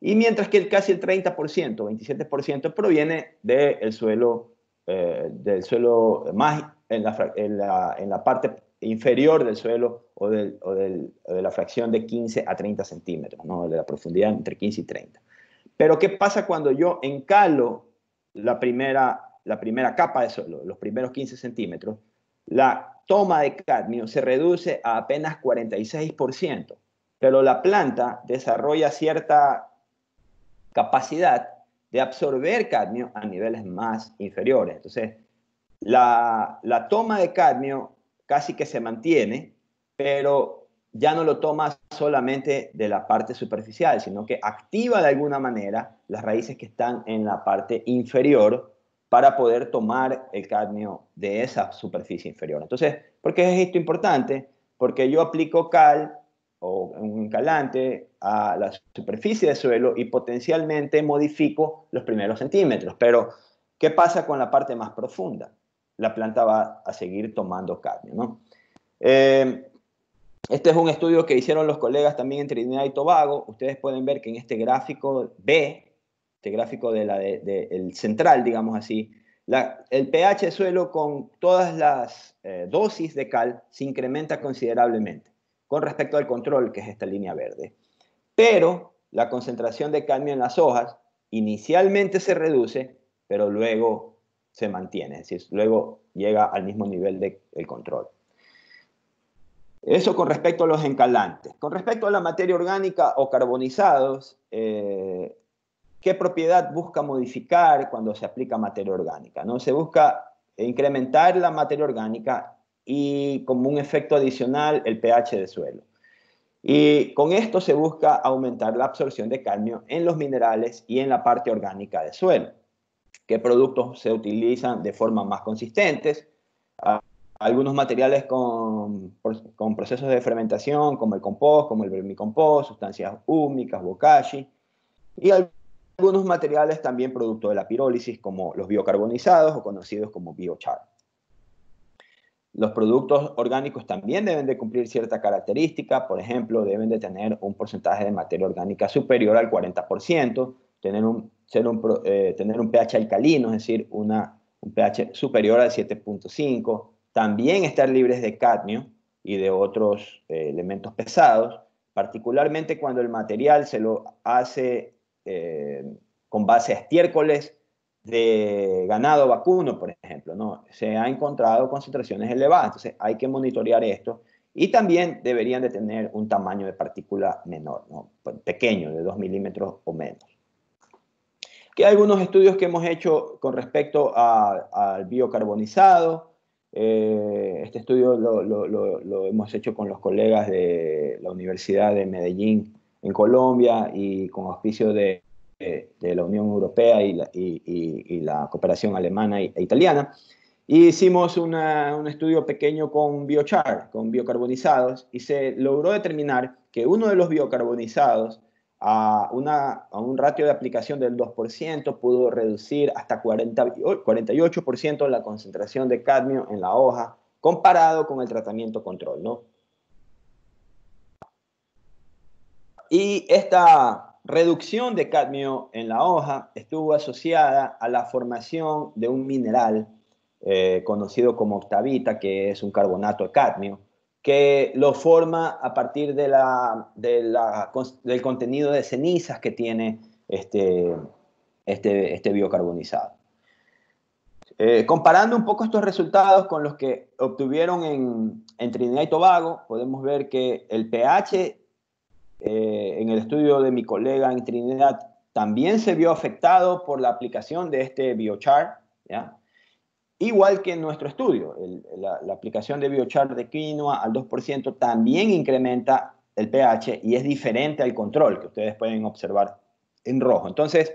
Y mientras que el, casi el 30%, 27% proviene del suelo, eh, del suelo más en la parte inferior del suelo o, de la fracción de 15 a 30 centímetros, ¿no? de la profundidad entre 15 y 30. Pero ¿qué pasa cuando yo encalo la primera, la primera capa de suelo, los primeros 15 centímetros? La toma de cadmio se reduce a apenas 46%, pero la planta desarrolla cierta capacidad de absorber cadmio a niveles más inferiores. Entonces, la, la toma de cadmio casi que se mantiene, pero ya no lo toma solamente de la parte superficial, sino que activa de alguna manera las raíces que están en la parte inferior para poder tomar el cadmio de esa superficie inferior. Entonces, ¿por qué es esto importante? Porque yo aplico cal o un calante a la superficie de suelo y potencialmente modifico los primeros centímetros. Pero, ¿qué pasa con la parte más profunda? la planta va a seguir tomando cadmio. ¿no? Eh, este es un estudio que hicieron los colegas también en Trinidad y Tobago. Ustedes pueden ver que en este gráfico B, este gráfico del de de, central, digamos así, el pH de suelo con todas las eh, dosis de cal se incrementa considerablemente con respecto al control, que es esta línea verde. Pero la concentración de cadmio en las hojas inicialmente se reduce, pero luego se mantiene, es decir, luego llega al mismo nivel del control. Eso con respecto a los encalantes. Con respecto a la materia orgánica o carbonizados, eh, ¿qué propiedad busca modificar cuando se aplica materia orgánica? ¿no? Se busca incrementar la materia orgánica y como un efecto adicional el pH del suelo. Y con esto se busca aumentar la absorción de cadmio en los minerales y en la parte orgánica del suelo qué productos se utilizan de forma más consistentes. Ah, algunos materiales con, procesos de fermentación, como el compost, como el vermicompost, sustancias húmicas, bokashi, y algunos materiales también producto de la pirólisis, como los biocarbonizados o conocidos como biochar. Los productos orgánicos también deben de cumplir cierta característica, por ejemplo, deben de tener un porcentaje de materia orgánica superior al 40%, tener un eh, tener un pH alcalino, es decir, una, un pH superior al 7.5, también estar libres de cadmio y de otros eh, elementos pesados, particularmente cuando el material se lo hace eh, con base a estiércoles de ganado vacuno, por ejemplo, ¿no? se ha encontrado concentraciones elevadas, entonces hay que monitorear esto y también deberían de tener un tamaño de partícula menor, pequeño, de 2 milímetros o menos que algunos estudios que hemos hecho con respecto al biocarbonizado, eh, este estudio lo, hemos hecho con los colegas de la Universidad de Medellín en Colombia y con auspicio de, la Unión Europea y la, cooperación alemana e italiana. hicimos un estudio pequeño con biochar, con biocarbonizados, y se logró determinar que uno de los biocarbonizados a, un ratio de aplicación del 2%, pudo reducir hasta 48% la concentración de cadmio en la hoja comparado con el tratamiento control, ¿no? Y esta reducción de cadmio en la hoja estuvo asociada a la formación de un mineral eh, conocido como octavita, que es un carbonato de cadmio, que lo forma a partir de la, del contenido de cenizas que tiene este, este, este biocarbonizado. Eh, comparando un poco estos resultados con los que obtuvieron en, Trinidad y Tobago, podemos ver que el pH eh, en el estudio de mi colega en Trinidad también se vio afectado por la aplicación de este biochar, ¿ya? Igual que en nuestro estudio, la, aplicación de biochar de quinoa al 2% también incrementa el pH y es diferente al control que ustedes pueden observar en rojo. Entonces,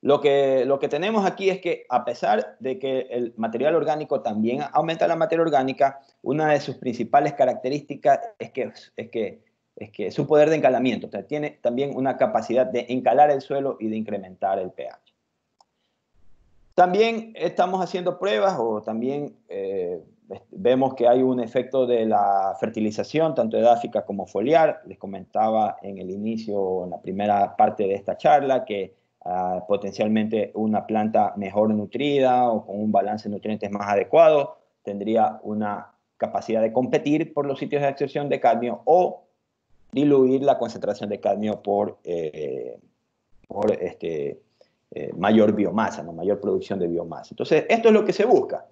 lo que, lo que tenemos aquí es que a pesar de que el material orgánico también aumenta la materia orgánica, una de sus principales características es que, es que, es que su poder de encalamiento, o sea, tiene también una capacidad de encalar el suelo y de incrementar el pH. También estamos haciendo pruebas o también eh, vemos que hay un efecto de la fertilización, tanto edáfica como foliar. Les comentaba en el inicio, en la primera parte de esta charla, que ah, potencialmente una planta mejor nutrida o con un balance de nutrientes más adecuado tendría una capacidad de competir por los sitios de absorción de cadmio o diluir la concentración de cadmio por, eh, por este, eh, mayor biomasa, ¿no? mayor producción de biomasa. Entonces, esto es lo que se busca,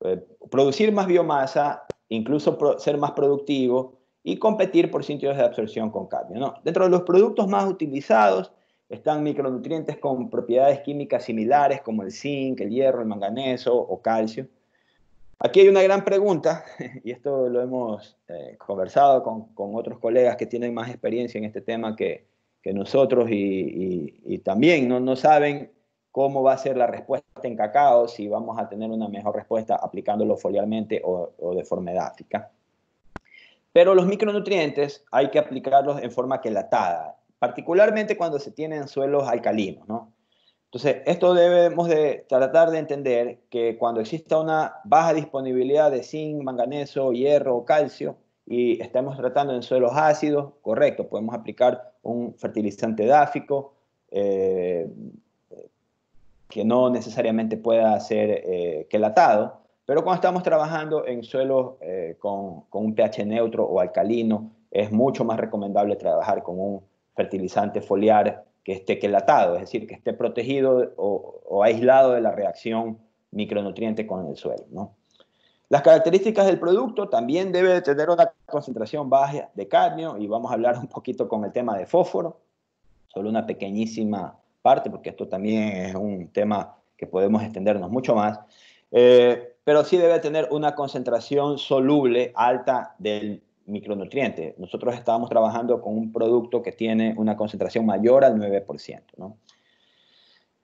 eh, producir más biomasa, incluso ser más productivo y competir por sitios de absorción con cadmio. Dentro de los productos más utilizados están micronutrientes con propiedades químicas similares como el zinc, el hierro, el manganeso o calcio. Aquí hay una gran pregunta, y esto lo hemos eh, conversado con, otros colegas que tienen más experiencia en este tema que, que nosotros y, también no, saben cómo va a ser la respuesta en cacao, si vamos a tener una mejor respuesta aplicándolo foliarmente o, de forma edáfica. Pero los micronutrientes hay que aplicarlos en forma quelatada, particularmente cuando se tienen suelos alcalinos, Entonces, esto debemos de tratar de entender que cuando exista una baja disponibilidad de zinc, manganeso, hierro o calcio y estamos tratando en suelos ácidos, correcto, podemos aplicar un fertilizante dáfico eh, que no necesariamente pueda ser eh, quelatado, pero cuando estamos trabajando en suelos eh, con, un pH neutro o alcalino, es mucho más recomendable trabajar con un fertilizante foliar que esté quelatado, es decir, que esté protegido o, o aislado de la reacción micronutriente con el suelo. ¿no? Las características del producto también debe tener una concentración baja de cadmio y vamos a hablar un poquito con el tema de fósforo, solo una pequeñísima parte porque esto también es un tema que podemos extendernos mucho más, eh, pero sí debe tener una concentración soluble alta del micronutriente. Nosotros estábamos trabajando con un producto que tiene una concentración mayor al 9%,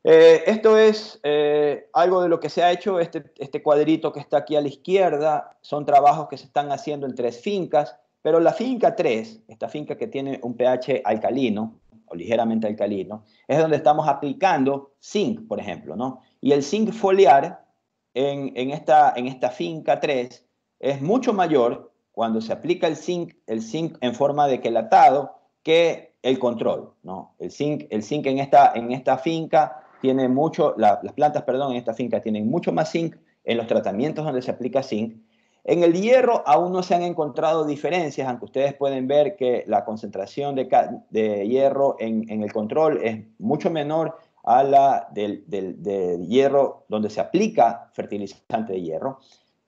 eh, esto es eh, algo de lo que se ha hecho, este, este, cuadrito que está aquí a la izquierda, son trabajos que se están haciendo en tres fincas, pero la finca 3, esta finca que tiene un pH alcalino, o ligeramente alcalino, es donde estamos aplicando zinc, por ejemplo, ¿no? Y el zinc foliar en, esta, en esta finca 3 es mucho mayor cuando se aplica el zinc, el zinc en forma de quelatado, que el control, ¿no? El zinc, el zinc en, esta, en esta finca mucho, las plantas, perdón, en esta finca tienen mucho más zinc en los tratamientos donde se aplica zinc. En el hierro aún no se han encontrado diferencias, aunque ustedes pueden ver que la concentración de, hierro en, el control es mucho menor a la del, hierro donde se aplica fertilizante de hierro.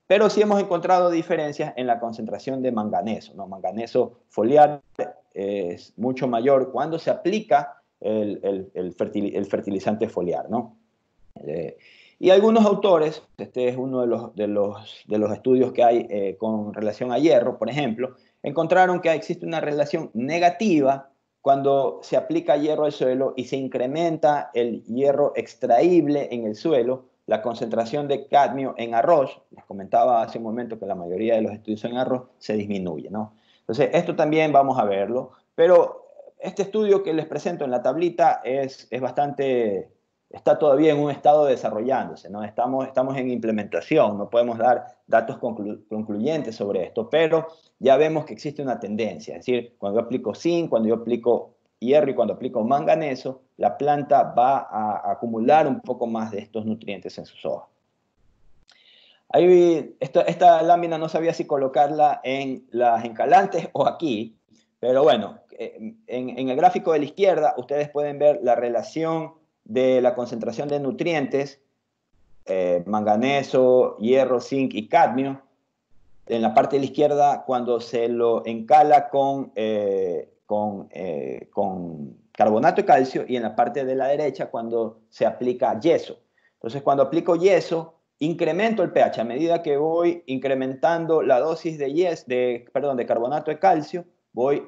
Pero sí hemos encontrado diferencias en la concentración de manganeso. ¿no? Manganeso foliar eh, es mucho mayor cuando se aplica el, fertilizante foliar, ¿no? Eh, y algunos autores, este es uno de los, estudios que hay eh, con relación a hierro, por ejemplo, encontraron que existe una relación negativa cuando se aplica hierro al suelo y se incrementa el hierro extraíble en el suelo, la concentración de cadmio en arroz, les comentaba hace un momento que la mayoría de los estudios en arroz se disminuye, ¿no? Entonces, esto también vamos a verlo, pero este estudio que les presento en la tablita es, bastante, está todavía en un estado de desarrollándose, ¿no? Estamos, estamos en implementación, no podemos dar datos concluyentes sobre esto, pero ya vemos que existe una tendencia, es decir, cuando yo aplico zinc, cuando yo aplico hierro y cuando aplico manganeso, la planta va a acumular un poco más de estos nutrientes en sus hojas. esta, esta, lámina no sabía si colocarla en las encalantes o aquí, pero bueno, eh, en, el gráfico de la izquierda ustedes pueden ver la relación de la concentración de nutrientes, eh, manganeso, hierro, zinc y cadmio. En la parte de la izquierda, cuando se lo encala con, eh, con, con carbonato de calcio, y en la parte de la derecha, cuando se aplica yeso. Entonces, cuando aplico yeso, incremento el pH. A medida que voy incrementando la dosis de, yes, de, perdón, de carbonato de calcio, voy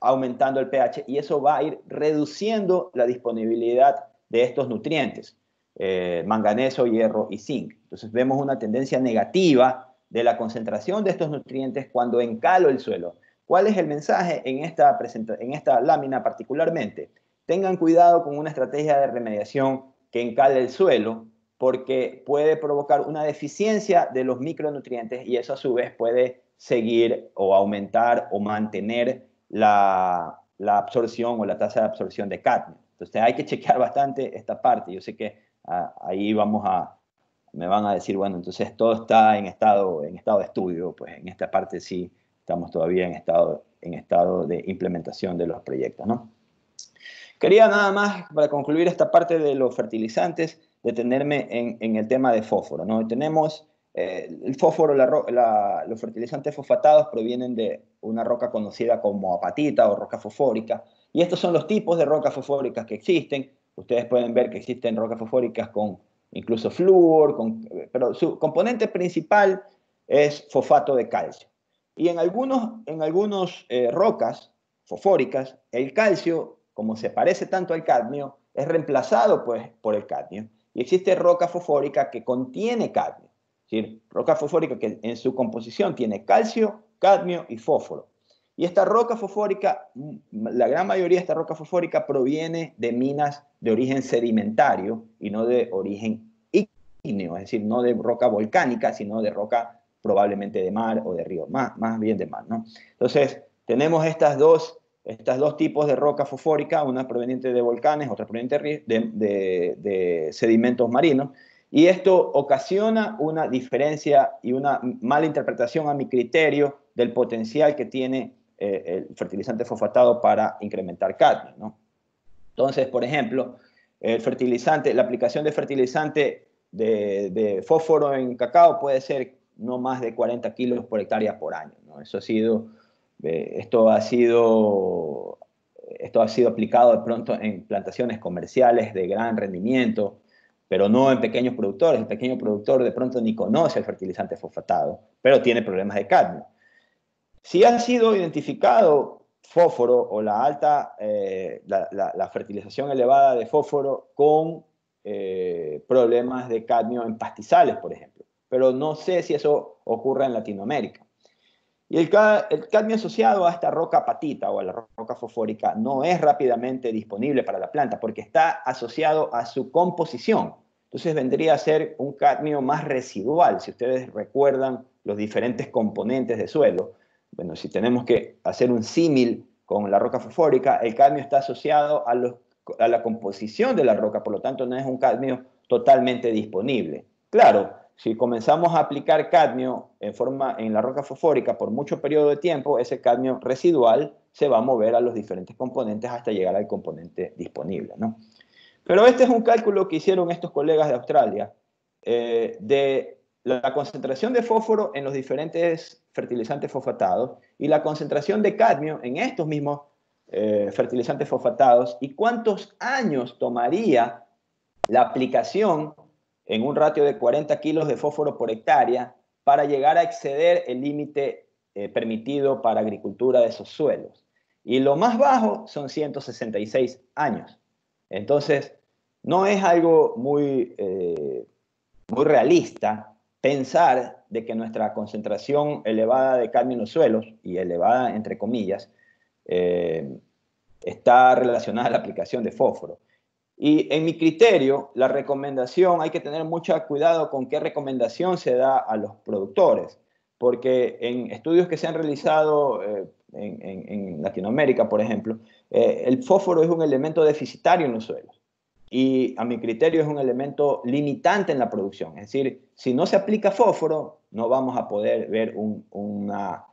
aumentando el pH y eso va a ir reduciendo la disponibilidad de estos nutrientes, eh, manganeso, hierro y zinc. Entonces vemos una tendencia negativa de la concentración de estos nutrientes cuando encalo el suelo. ¿Cuál es el mensaje en esta, en esta lámina particularmente? Tengan cuidado con una estrategia de remediación que encale el suelo porque puede provocar una deficiencia de los micronutrientes y eso a su vez puede seguir o aumentar o mantener la, absorción o la tasa de absorción de cadmio. Entonces hay que chequear bastante esta parte. Yo sé que ah, ahí vamos a, me van a decir, bueno, entonces todo está en estado, en estado de estudio, pues en esta parte sí estamos todavía en estado, en estado de implementación de los proyectos, ¿no? Quería nada más, para concluir esta parte de los fertilizantes, detenerme en, en el tema de fósforo, ¿no? Tenemos eh, el fósforo, los fertilizantes fosfatados provienen de una roca conocida como apatita o roca fosfórica. Y estos son los tipos de rocas fosfóricas que existen. Ustedes pueden ver que existen rocas fosfóricas con incluso flúor, pero su componente principal es fosfato de calcio. Y en algunos, en algunos eh, rocas fosfóricas, el calcio, como se parece tanto al cadmio, es reemplazado pues, por el cadmio. Y existe roca fosfórica que contiene cadmio decir, Roca fosfórica que en su composición tiene calcio, cadmio y fósforo. Y esta roca fosfórica, la gran mayoría de esta roca fosfórica proviene de minas de origen sedimentario y no de origen ígneo, es decir, no de roca volcánica, sino de roca probablemente de mar o de río, más, más bien de mar. ¿no? Entonces, tenemos estas dos, estas dos tipos de roca fosfórica, una proveniente de volcanes, otra proveniente de, de sedimentos marinos, y esto ocasiona una diferencia y una mala interpretación a mi criterio del potencial que tiene eh, el fertilizante fosfatado para incrementar cadmio. Entonces, por ejemplo, el fertilizante, la aplicación de fertilizante de, fósforo en cacao puede ser no más de 40 kilos por hectárea por año. Eso ha sido, eh, esto ha sido, esto ha sido aplicado de pronto en plantaciones comerciales de gran rendimiento pero no en pequeños productores. El pequeño productor de pronto ni conoce el fertilizante fosfatado, pero tiene problemas de cadmio. Si han sido identificado fósforo o la alta, eh, la, fertilización elevada de fósforo con eh, problemas de cadmio en pastizales, por ejemplo, pero no sé si eso ocurre en Latinoamérica. Y el, cadmio asociado a esta roca patita o a la roca fosfórica no es rápidamente disponible para la planta porque está asociado a su composición. Entonces vendría a ser un cadmio más residual, si ustedes recuerdan los diferentes componentes de suelo. Bueno, si tenemos que hacer un símil con la roca fosfórica, el cadmio está asociado a, a la composición de la roca, por lo tanto no es un cadmio totalmente disponible. Claro, si comenzamos a aplicar cadmio en, forma, en la roca fosfórica por mucho periodo de tiempo, ese cadmio residual se va a mover a los diferentes componentes hasta llegar al componente disponible. ¿no? Pero este es un cálculo que hicieron estos colegas de Australia eh, de la concentración de fósforo en los diferentes fertilizantes fosfatados y la concentración de cadmio en estos mismos eh, fertilizantes fosfatados y cuántos años tomaría la aplicación en un ratio de 40 kilos de fósforo por hectárea para llegar a exceder el límite eh, permitido para agricultura de esos suelos. Y lo más bajo son 166 años. Entonces, no es algo muy, eh, muy realista pensar de que nuestra concentración elevada de cadmio en los suelos, y elevada entre comillas, eh, está relacionada a la aplicación de fósforo. Y en mi criterio, la recomendación, hay que tener mucho cuidado con qué recomendación se da a los productores, porque en estudios que se han realizado eh, en, Latinoamérica, por ejemplo, eh, el fósforo es un elemento deficitario en los suelos y a mi criterio es un elemento limitante en la producción. Es decir, si no se aplica fósforo, no vamos a poder ver una,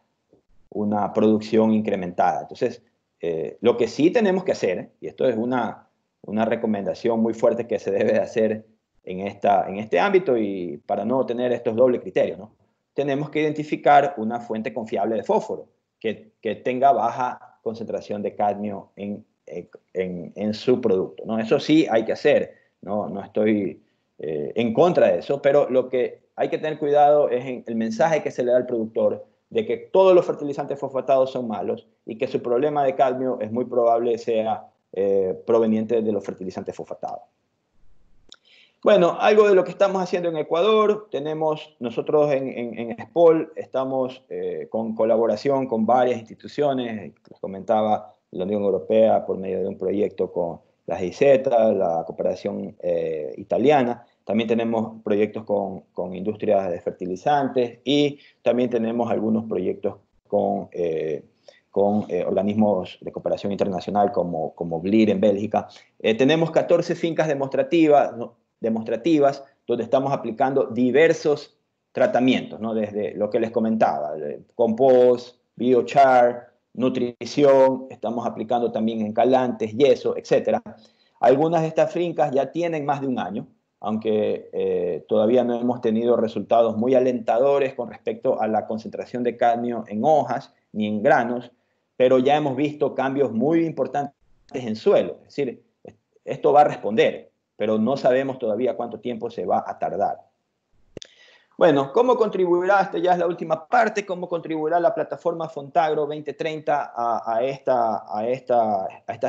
una producción incrementada. Entonces, eh, lo que sí tenemos que hacer, y esto es una una recomendación muy fuerte que se debe de hacer en, esta, en este ámbito y para no tener estos dobles criterios, ¿no? Tenemos que identificar una fuente confiable de fósforo que, tenga baja concentración de cadmio en, su producto, ¿no? Eso sí hay que hacer, no, no estoy eh, en contra de eso, pero lo que hay que tener cuidado es el mensaje que se le da al productor de que todos los fertilizantes fosfatados son malos y que su problema de cadmio es muy probable sea eh, provenientes de los fertilizantes fosfatados. Bueno, algo de lo que estamos haciendo en Ecuador, tenemos nosotros en, en, estamos eh, con colaboración con varias instituciones, les comentaba la Unión Europea por medio de un proyecto con la GIZ, la cooperación eh, italiana, también tenemos proyectos con, industrias de fertilizantes y también tenemos algunos proyectos con con eh, organismos de cooperación internacional como, como BLIR en Bélgica. Eh, tenemos 14 fincas demostrativas, demostrativas donde estamos aplicando diversos tratamientos, ¿no? desde lo que les comentaba, compost, biochar, nutrición, estamos aplicando también encalantes, yeso, etc. Algunas de estas fincas ya tienen más de un año, aunque eh, todavía no hemos tenido resultados muy alentadores con respecto a la concentración de cadmio en hojas ni en granos, pero ya hemos visto cambios muy importantes en suelo. Es decir, esto va a responder, pero no sabemos todavía cuánto tiempo se va a tardar. Bueno, ¿cómo contribuirá, esta ya es la última parte, cómo contribuirá la plataforma Fontagro 2030 a, estas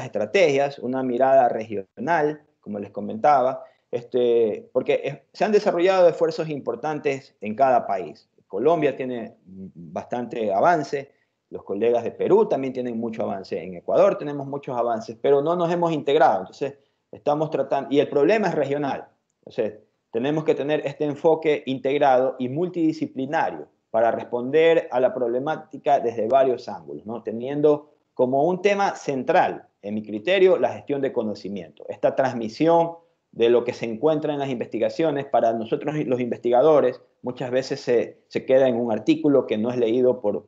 estrategias? Una mirada regional, como les comentaba, este, porque se han desarrollado esfuerzos importantes en cada país. Colombia tiene bastante avance, los colegas de Perú también tienen mucho avance, en Ecuador tenemos muchos avances, pero no nos hemos integrado. Entonces, estamos tratando, y el problema es regional. Entonces, tenemos que tener este enfoque integrado y multidisciplinario para responder a la problemática desde varios ángulos, ¿no? teniendo como un tema central, en mi criterio, la gestión de conocimiento, esta transmisión de lo que se encuentra en las investigaciones, para nosotros los investigadores muchas veces se, queda en un artículo que no es leído por,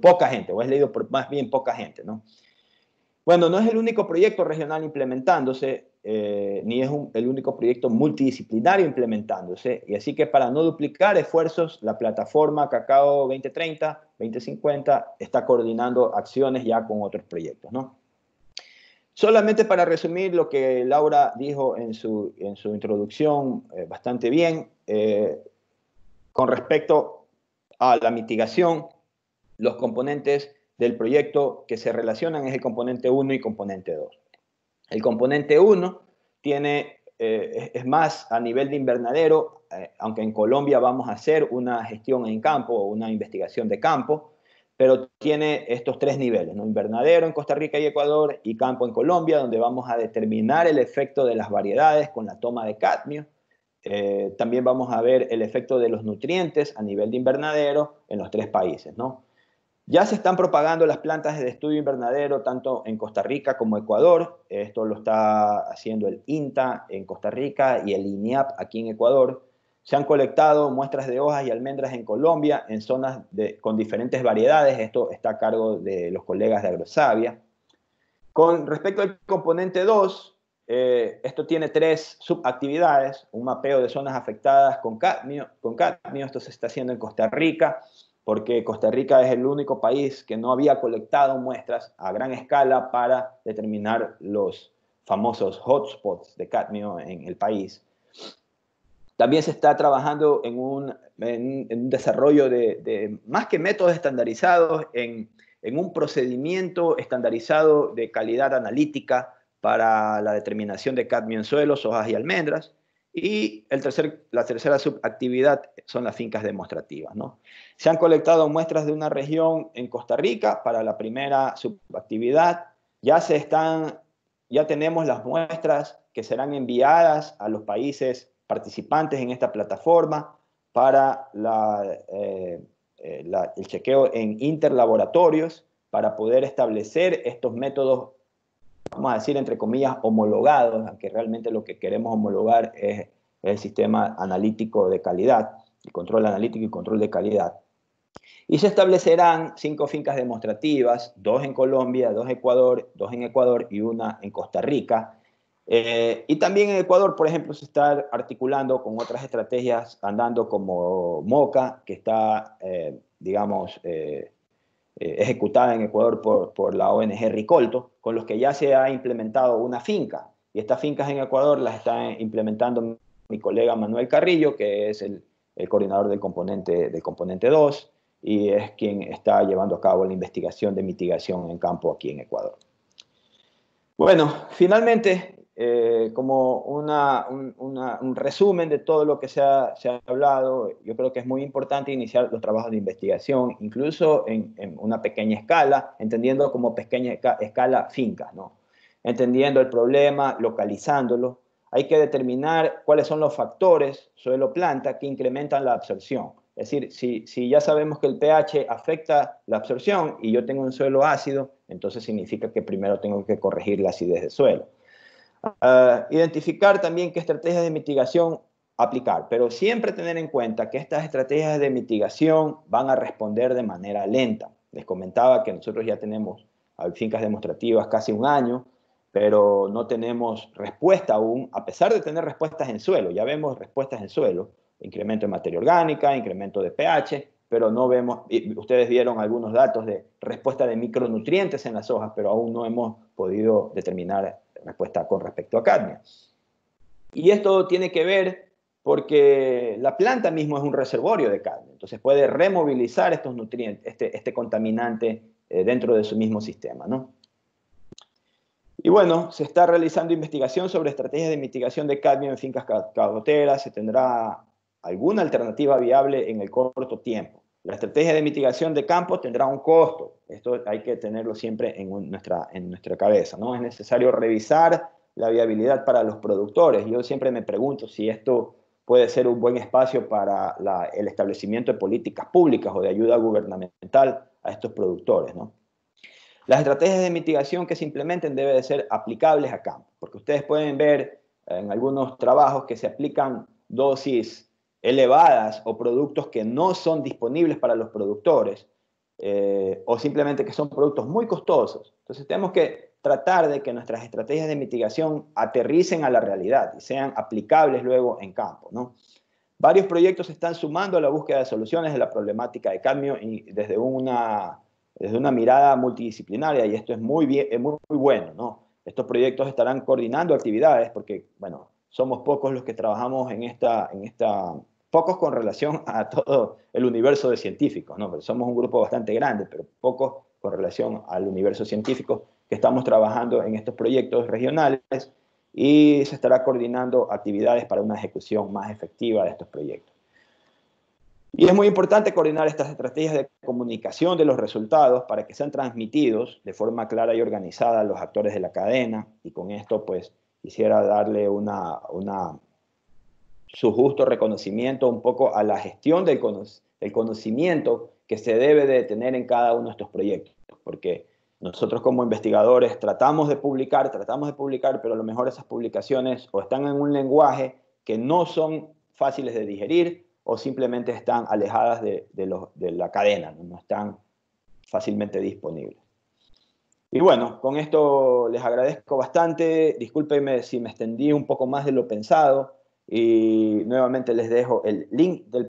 poca gente, o es leído por más bien poca gente. ¿no? Bueno, no es el único proyecto regional implementándose, eh, ni es el único proyecto multidisciplinario implementándose, y así que para no duplicar esfuerzos, la plataforma Cacao 2030, 2050 está coordinando acciones ya con otros proyectos. ¿no? Solamente para resumir lo que Laura dijo en su, introducción eh, bastante bien, eh, con respecto a la mitigación, los componentes del proyecto que se relacionan es el componente 1 y componente 2. El componente 1 tiene, eh, es más a nivel de invernadero, aunque en Colombia vamos a hacer una gestión en campo o una investigación de campo, pero tiene estos tres niveles, ¿no? invernadero en Costa Rica y Ecuador y campo en Colombia, donde vamos a determinar el efecto de las variedades con la toma de cadmio. Eh, también vamos a ver el efecto de los nutrientes a nivel de invernadero en los tres países. ¿no? Ya se están propagando las plantas de estudio invernadero tanto en Costa Rica como Ecuador. Esto lo está haciendo el INTA en Costa Rica y el INIAP aquí en Ecuador. Se han colectado muestras de hojas y almendras en Colombia, en zonas con diferentes variedades. Esto está a cargo de los colegas de Agrosavia. Con respecto al componente 2, eh, esto tiene tres subactividades, un mapeo de zonas afectadas con cadmio, con cadmio, esto se está haciendo en Costa Rica, porque Costa Rica es el único país que no había colectado muestras a gran escala para determinar los famosos hotspots de cadmio en el país. También se está trabajando en un, desarrollo de, más que métodos estandarizados, en, un procedimiento estandarizado de calidad analítica para la determinación de cadmio en suelos, hojas y almendras. Y el tercer, la tercera subactividad son las fincas demostrativas. Se han colectado muestras de una región en Costa Rica para la primera subactividad. Ya, se están, ya tenemos las muestras que serán enviadas a los países participantes en esta plataforma para eh, eh, la, el chequeo en interlaboratorios para poder establecer estos métodos, vamos a decir, entre comillas, homologados, aunque realmente lo que queremos homologar es el sistema analítico de calidad, el control analítico y control de calidad. Y se establecerán cinco fincas demostrativas, dos en Colombia, dos en Ecuador, dos en Ecuador y una en Costa Rica, eh, y también en Ecuador, por ejemplo, se está articulando con otras estrategias andando como MOCA, que está, eh, digamos, eh, ejecutada en Ecuador por, por, la ONG Ricolto, con los que ya se ha implementado una finca. Y estas fincas en Ecuador las está implementando mi colega Manuel Carrillo, que es el, coordinador del componente, del componente 2 y es quien está llevando a cabo la investigación de mitigación en campo aquí en Ecuador. Bueno, finalmente, eh, como una, un, resumen de todo lo que se ha, hablado. Yo creo que es muy importante iniciar los trabajos de investigación, incluso en, en una pequeña escala, entendiendo como pequeña escala fincas, ¿no? entendiendo el problema, localizándolo. Hay que determinar cuáles son los factores suelo-planta que incrementan la absorción. Es decir, si, si ya sabemos que el pH afecta la absorción y yo tengo un suelo ácido, entonces significa que primero tengo que corregir la acidez del suelo Ah, identificar también qué estrategias de mitigación aplicar, pero siempre tener en cuenta que estas estrategias de mitigación van a responder de manera lenta. Les comentaba que nosotros ya tenemos fincas demostrativas casi un año, pero no tenemos respuesta aún, a pesar de tener respuestas en suelo, ya vemos respuestas en suelo, incremento de materia orgánica, incremento de pH, pero no vemos, ustedes vieron algunos datos de respuesta de micronutrientes en las hojas, pero aún no hemos podido determinar respuesta con respecto a cadmio. Y esto tiene que ver porque la planta mismo es un reservorio de cadmio, entonces puede removilizar estos nutrientes, este, este contaminante eh, dentro de su mismo sistema, ¿no? Y bueno, se está realizando investigación sobre estrategias de mitigación de cadmio en fincas caboteras, se tendrá alguna alternativa viable en el corto tiempo. La estrategia de mitigación de campo tendrá un costo. Esto hay que tenerlo siempre en, nuestra, en nuestra cabeza. ¿no? Es necesario revisar la viabilidad para los productores. Yo siempre me pregunto si esto puede ser un buen espacio para el establecimiento de políticas públicas o de ayuda gubernamental a estos productores. Las estrategias de mitigación que se implementen deben de ser aplicables a campo, porque ustedes pueden ver en algunos trabajos que se aplican dosis elevadas o productos que no son disponibles para los productores eh, o simplemente que son productos muy costosos. Entonces tenemos que tratar de que nuestras estrategias de mitigación aterricen a la realidad y sean aplicables luego en campo. ¿no? Varios proyectos se están sumando a la búsqueda de soluciones de la problemática de cambio y desde una, desde una mirada multidisciplinaria y esto es muy, bien, muy, muy bueno. ¿no? Estos proyectos estarán coordinando actividades porque, bueno, somos pocos los que trabajamos en esta, en esta pocos con relación a todo el universo de científicos, ¿no? somos un grupo bastante grande, pero pocos con relación al universo científico que estamos trabajando en estos proyectos regionales y se estará coordinando actividades para una ejecución más efectiva de estos proyectos. Y es muy importante coordinar estas estrategias de comunicación de los resultados para que sean transmitidos de forma clara y organizada a los actores de la cadena y con esto pues quisiera darle una, su justo reconocimiento un poco a la gestión del, conocimiento que se debe de tener en cada uno de estos proyectos, porque nosotros como investigadores tratamos de publicar, tratamos de publicar, pero a lo mejor esas publicaciones o están en un lenguaje que no son fáciles de digerir o simplemente están alejadas de, de, de la cadena, no están fácilmente disponibles. Y bueno, con esto les agradezco bastante. Discúlpenme si me extendí un poco más de lo pensado. Y nuevamente les dejo el link del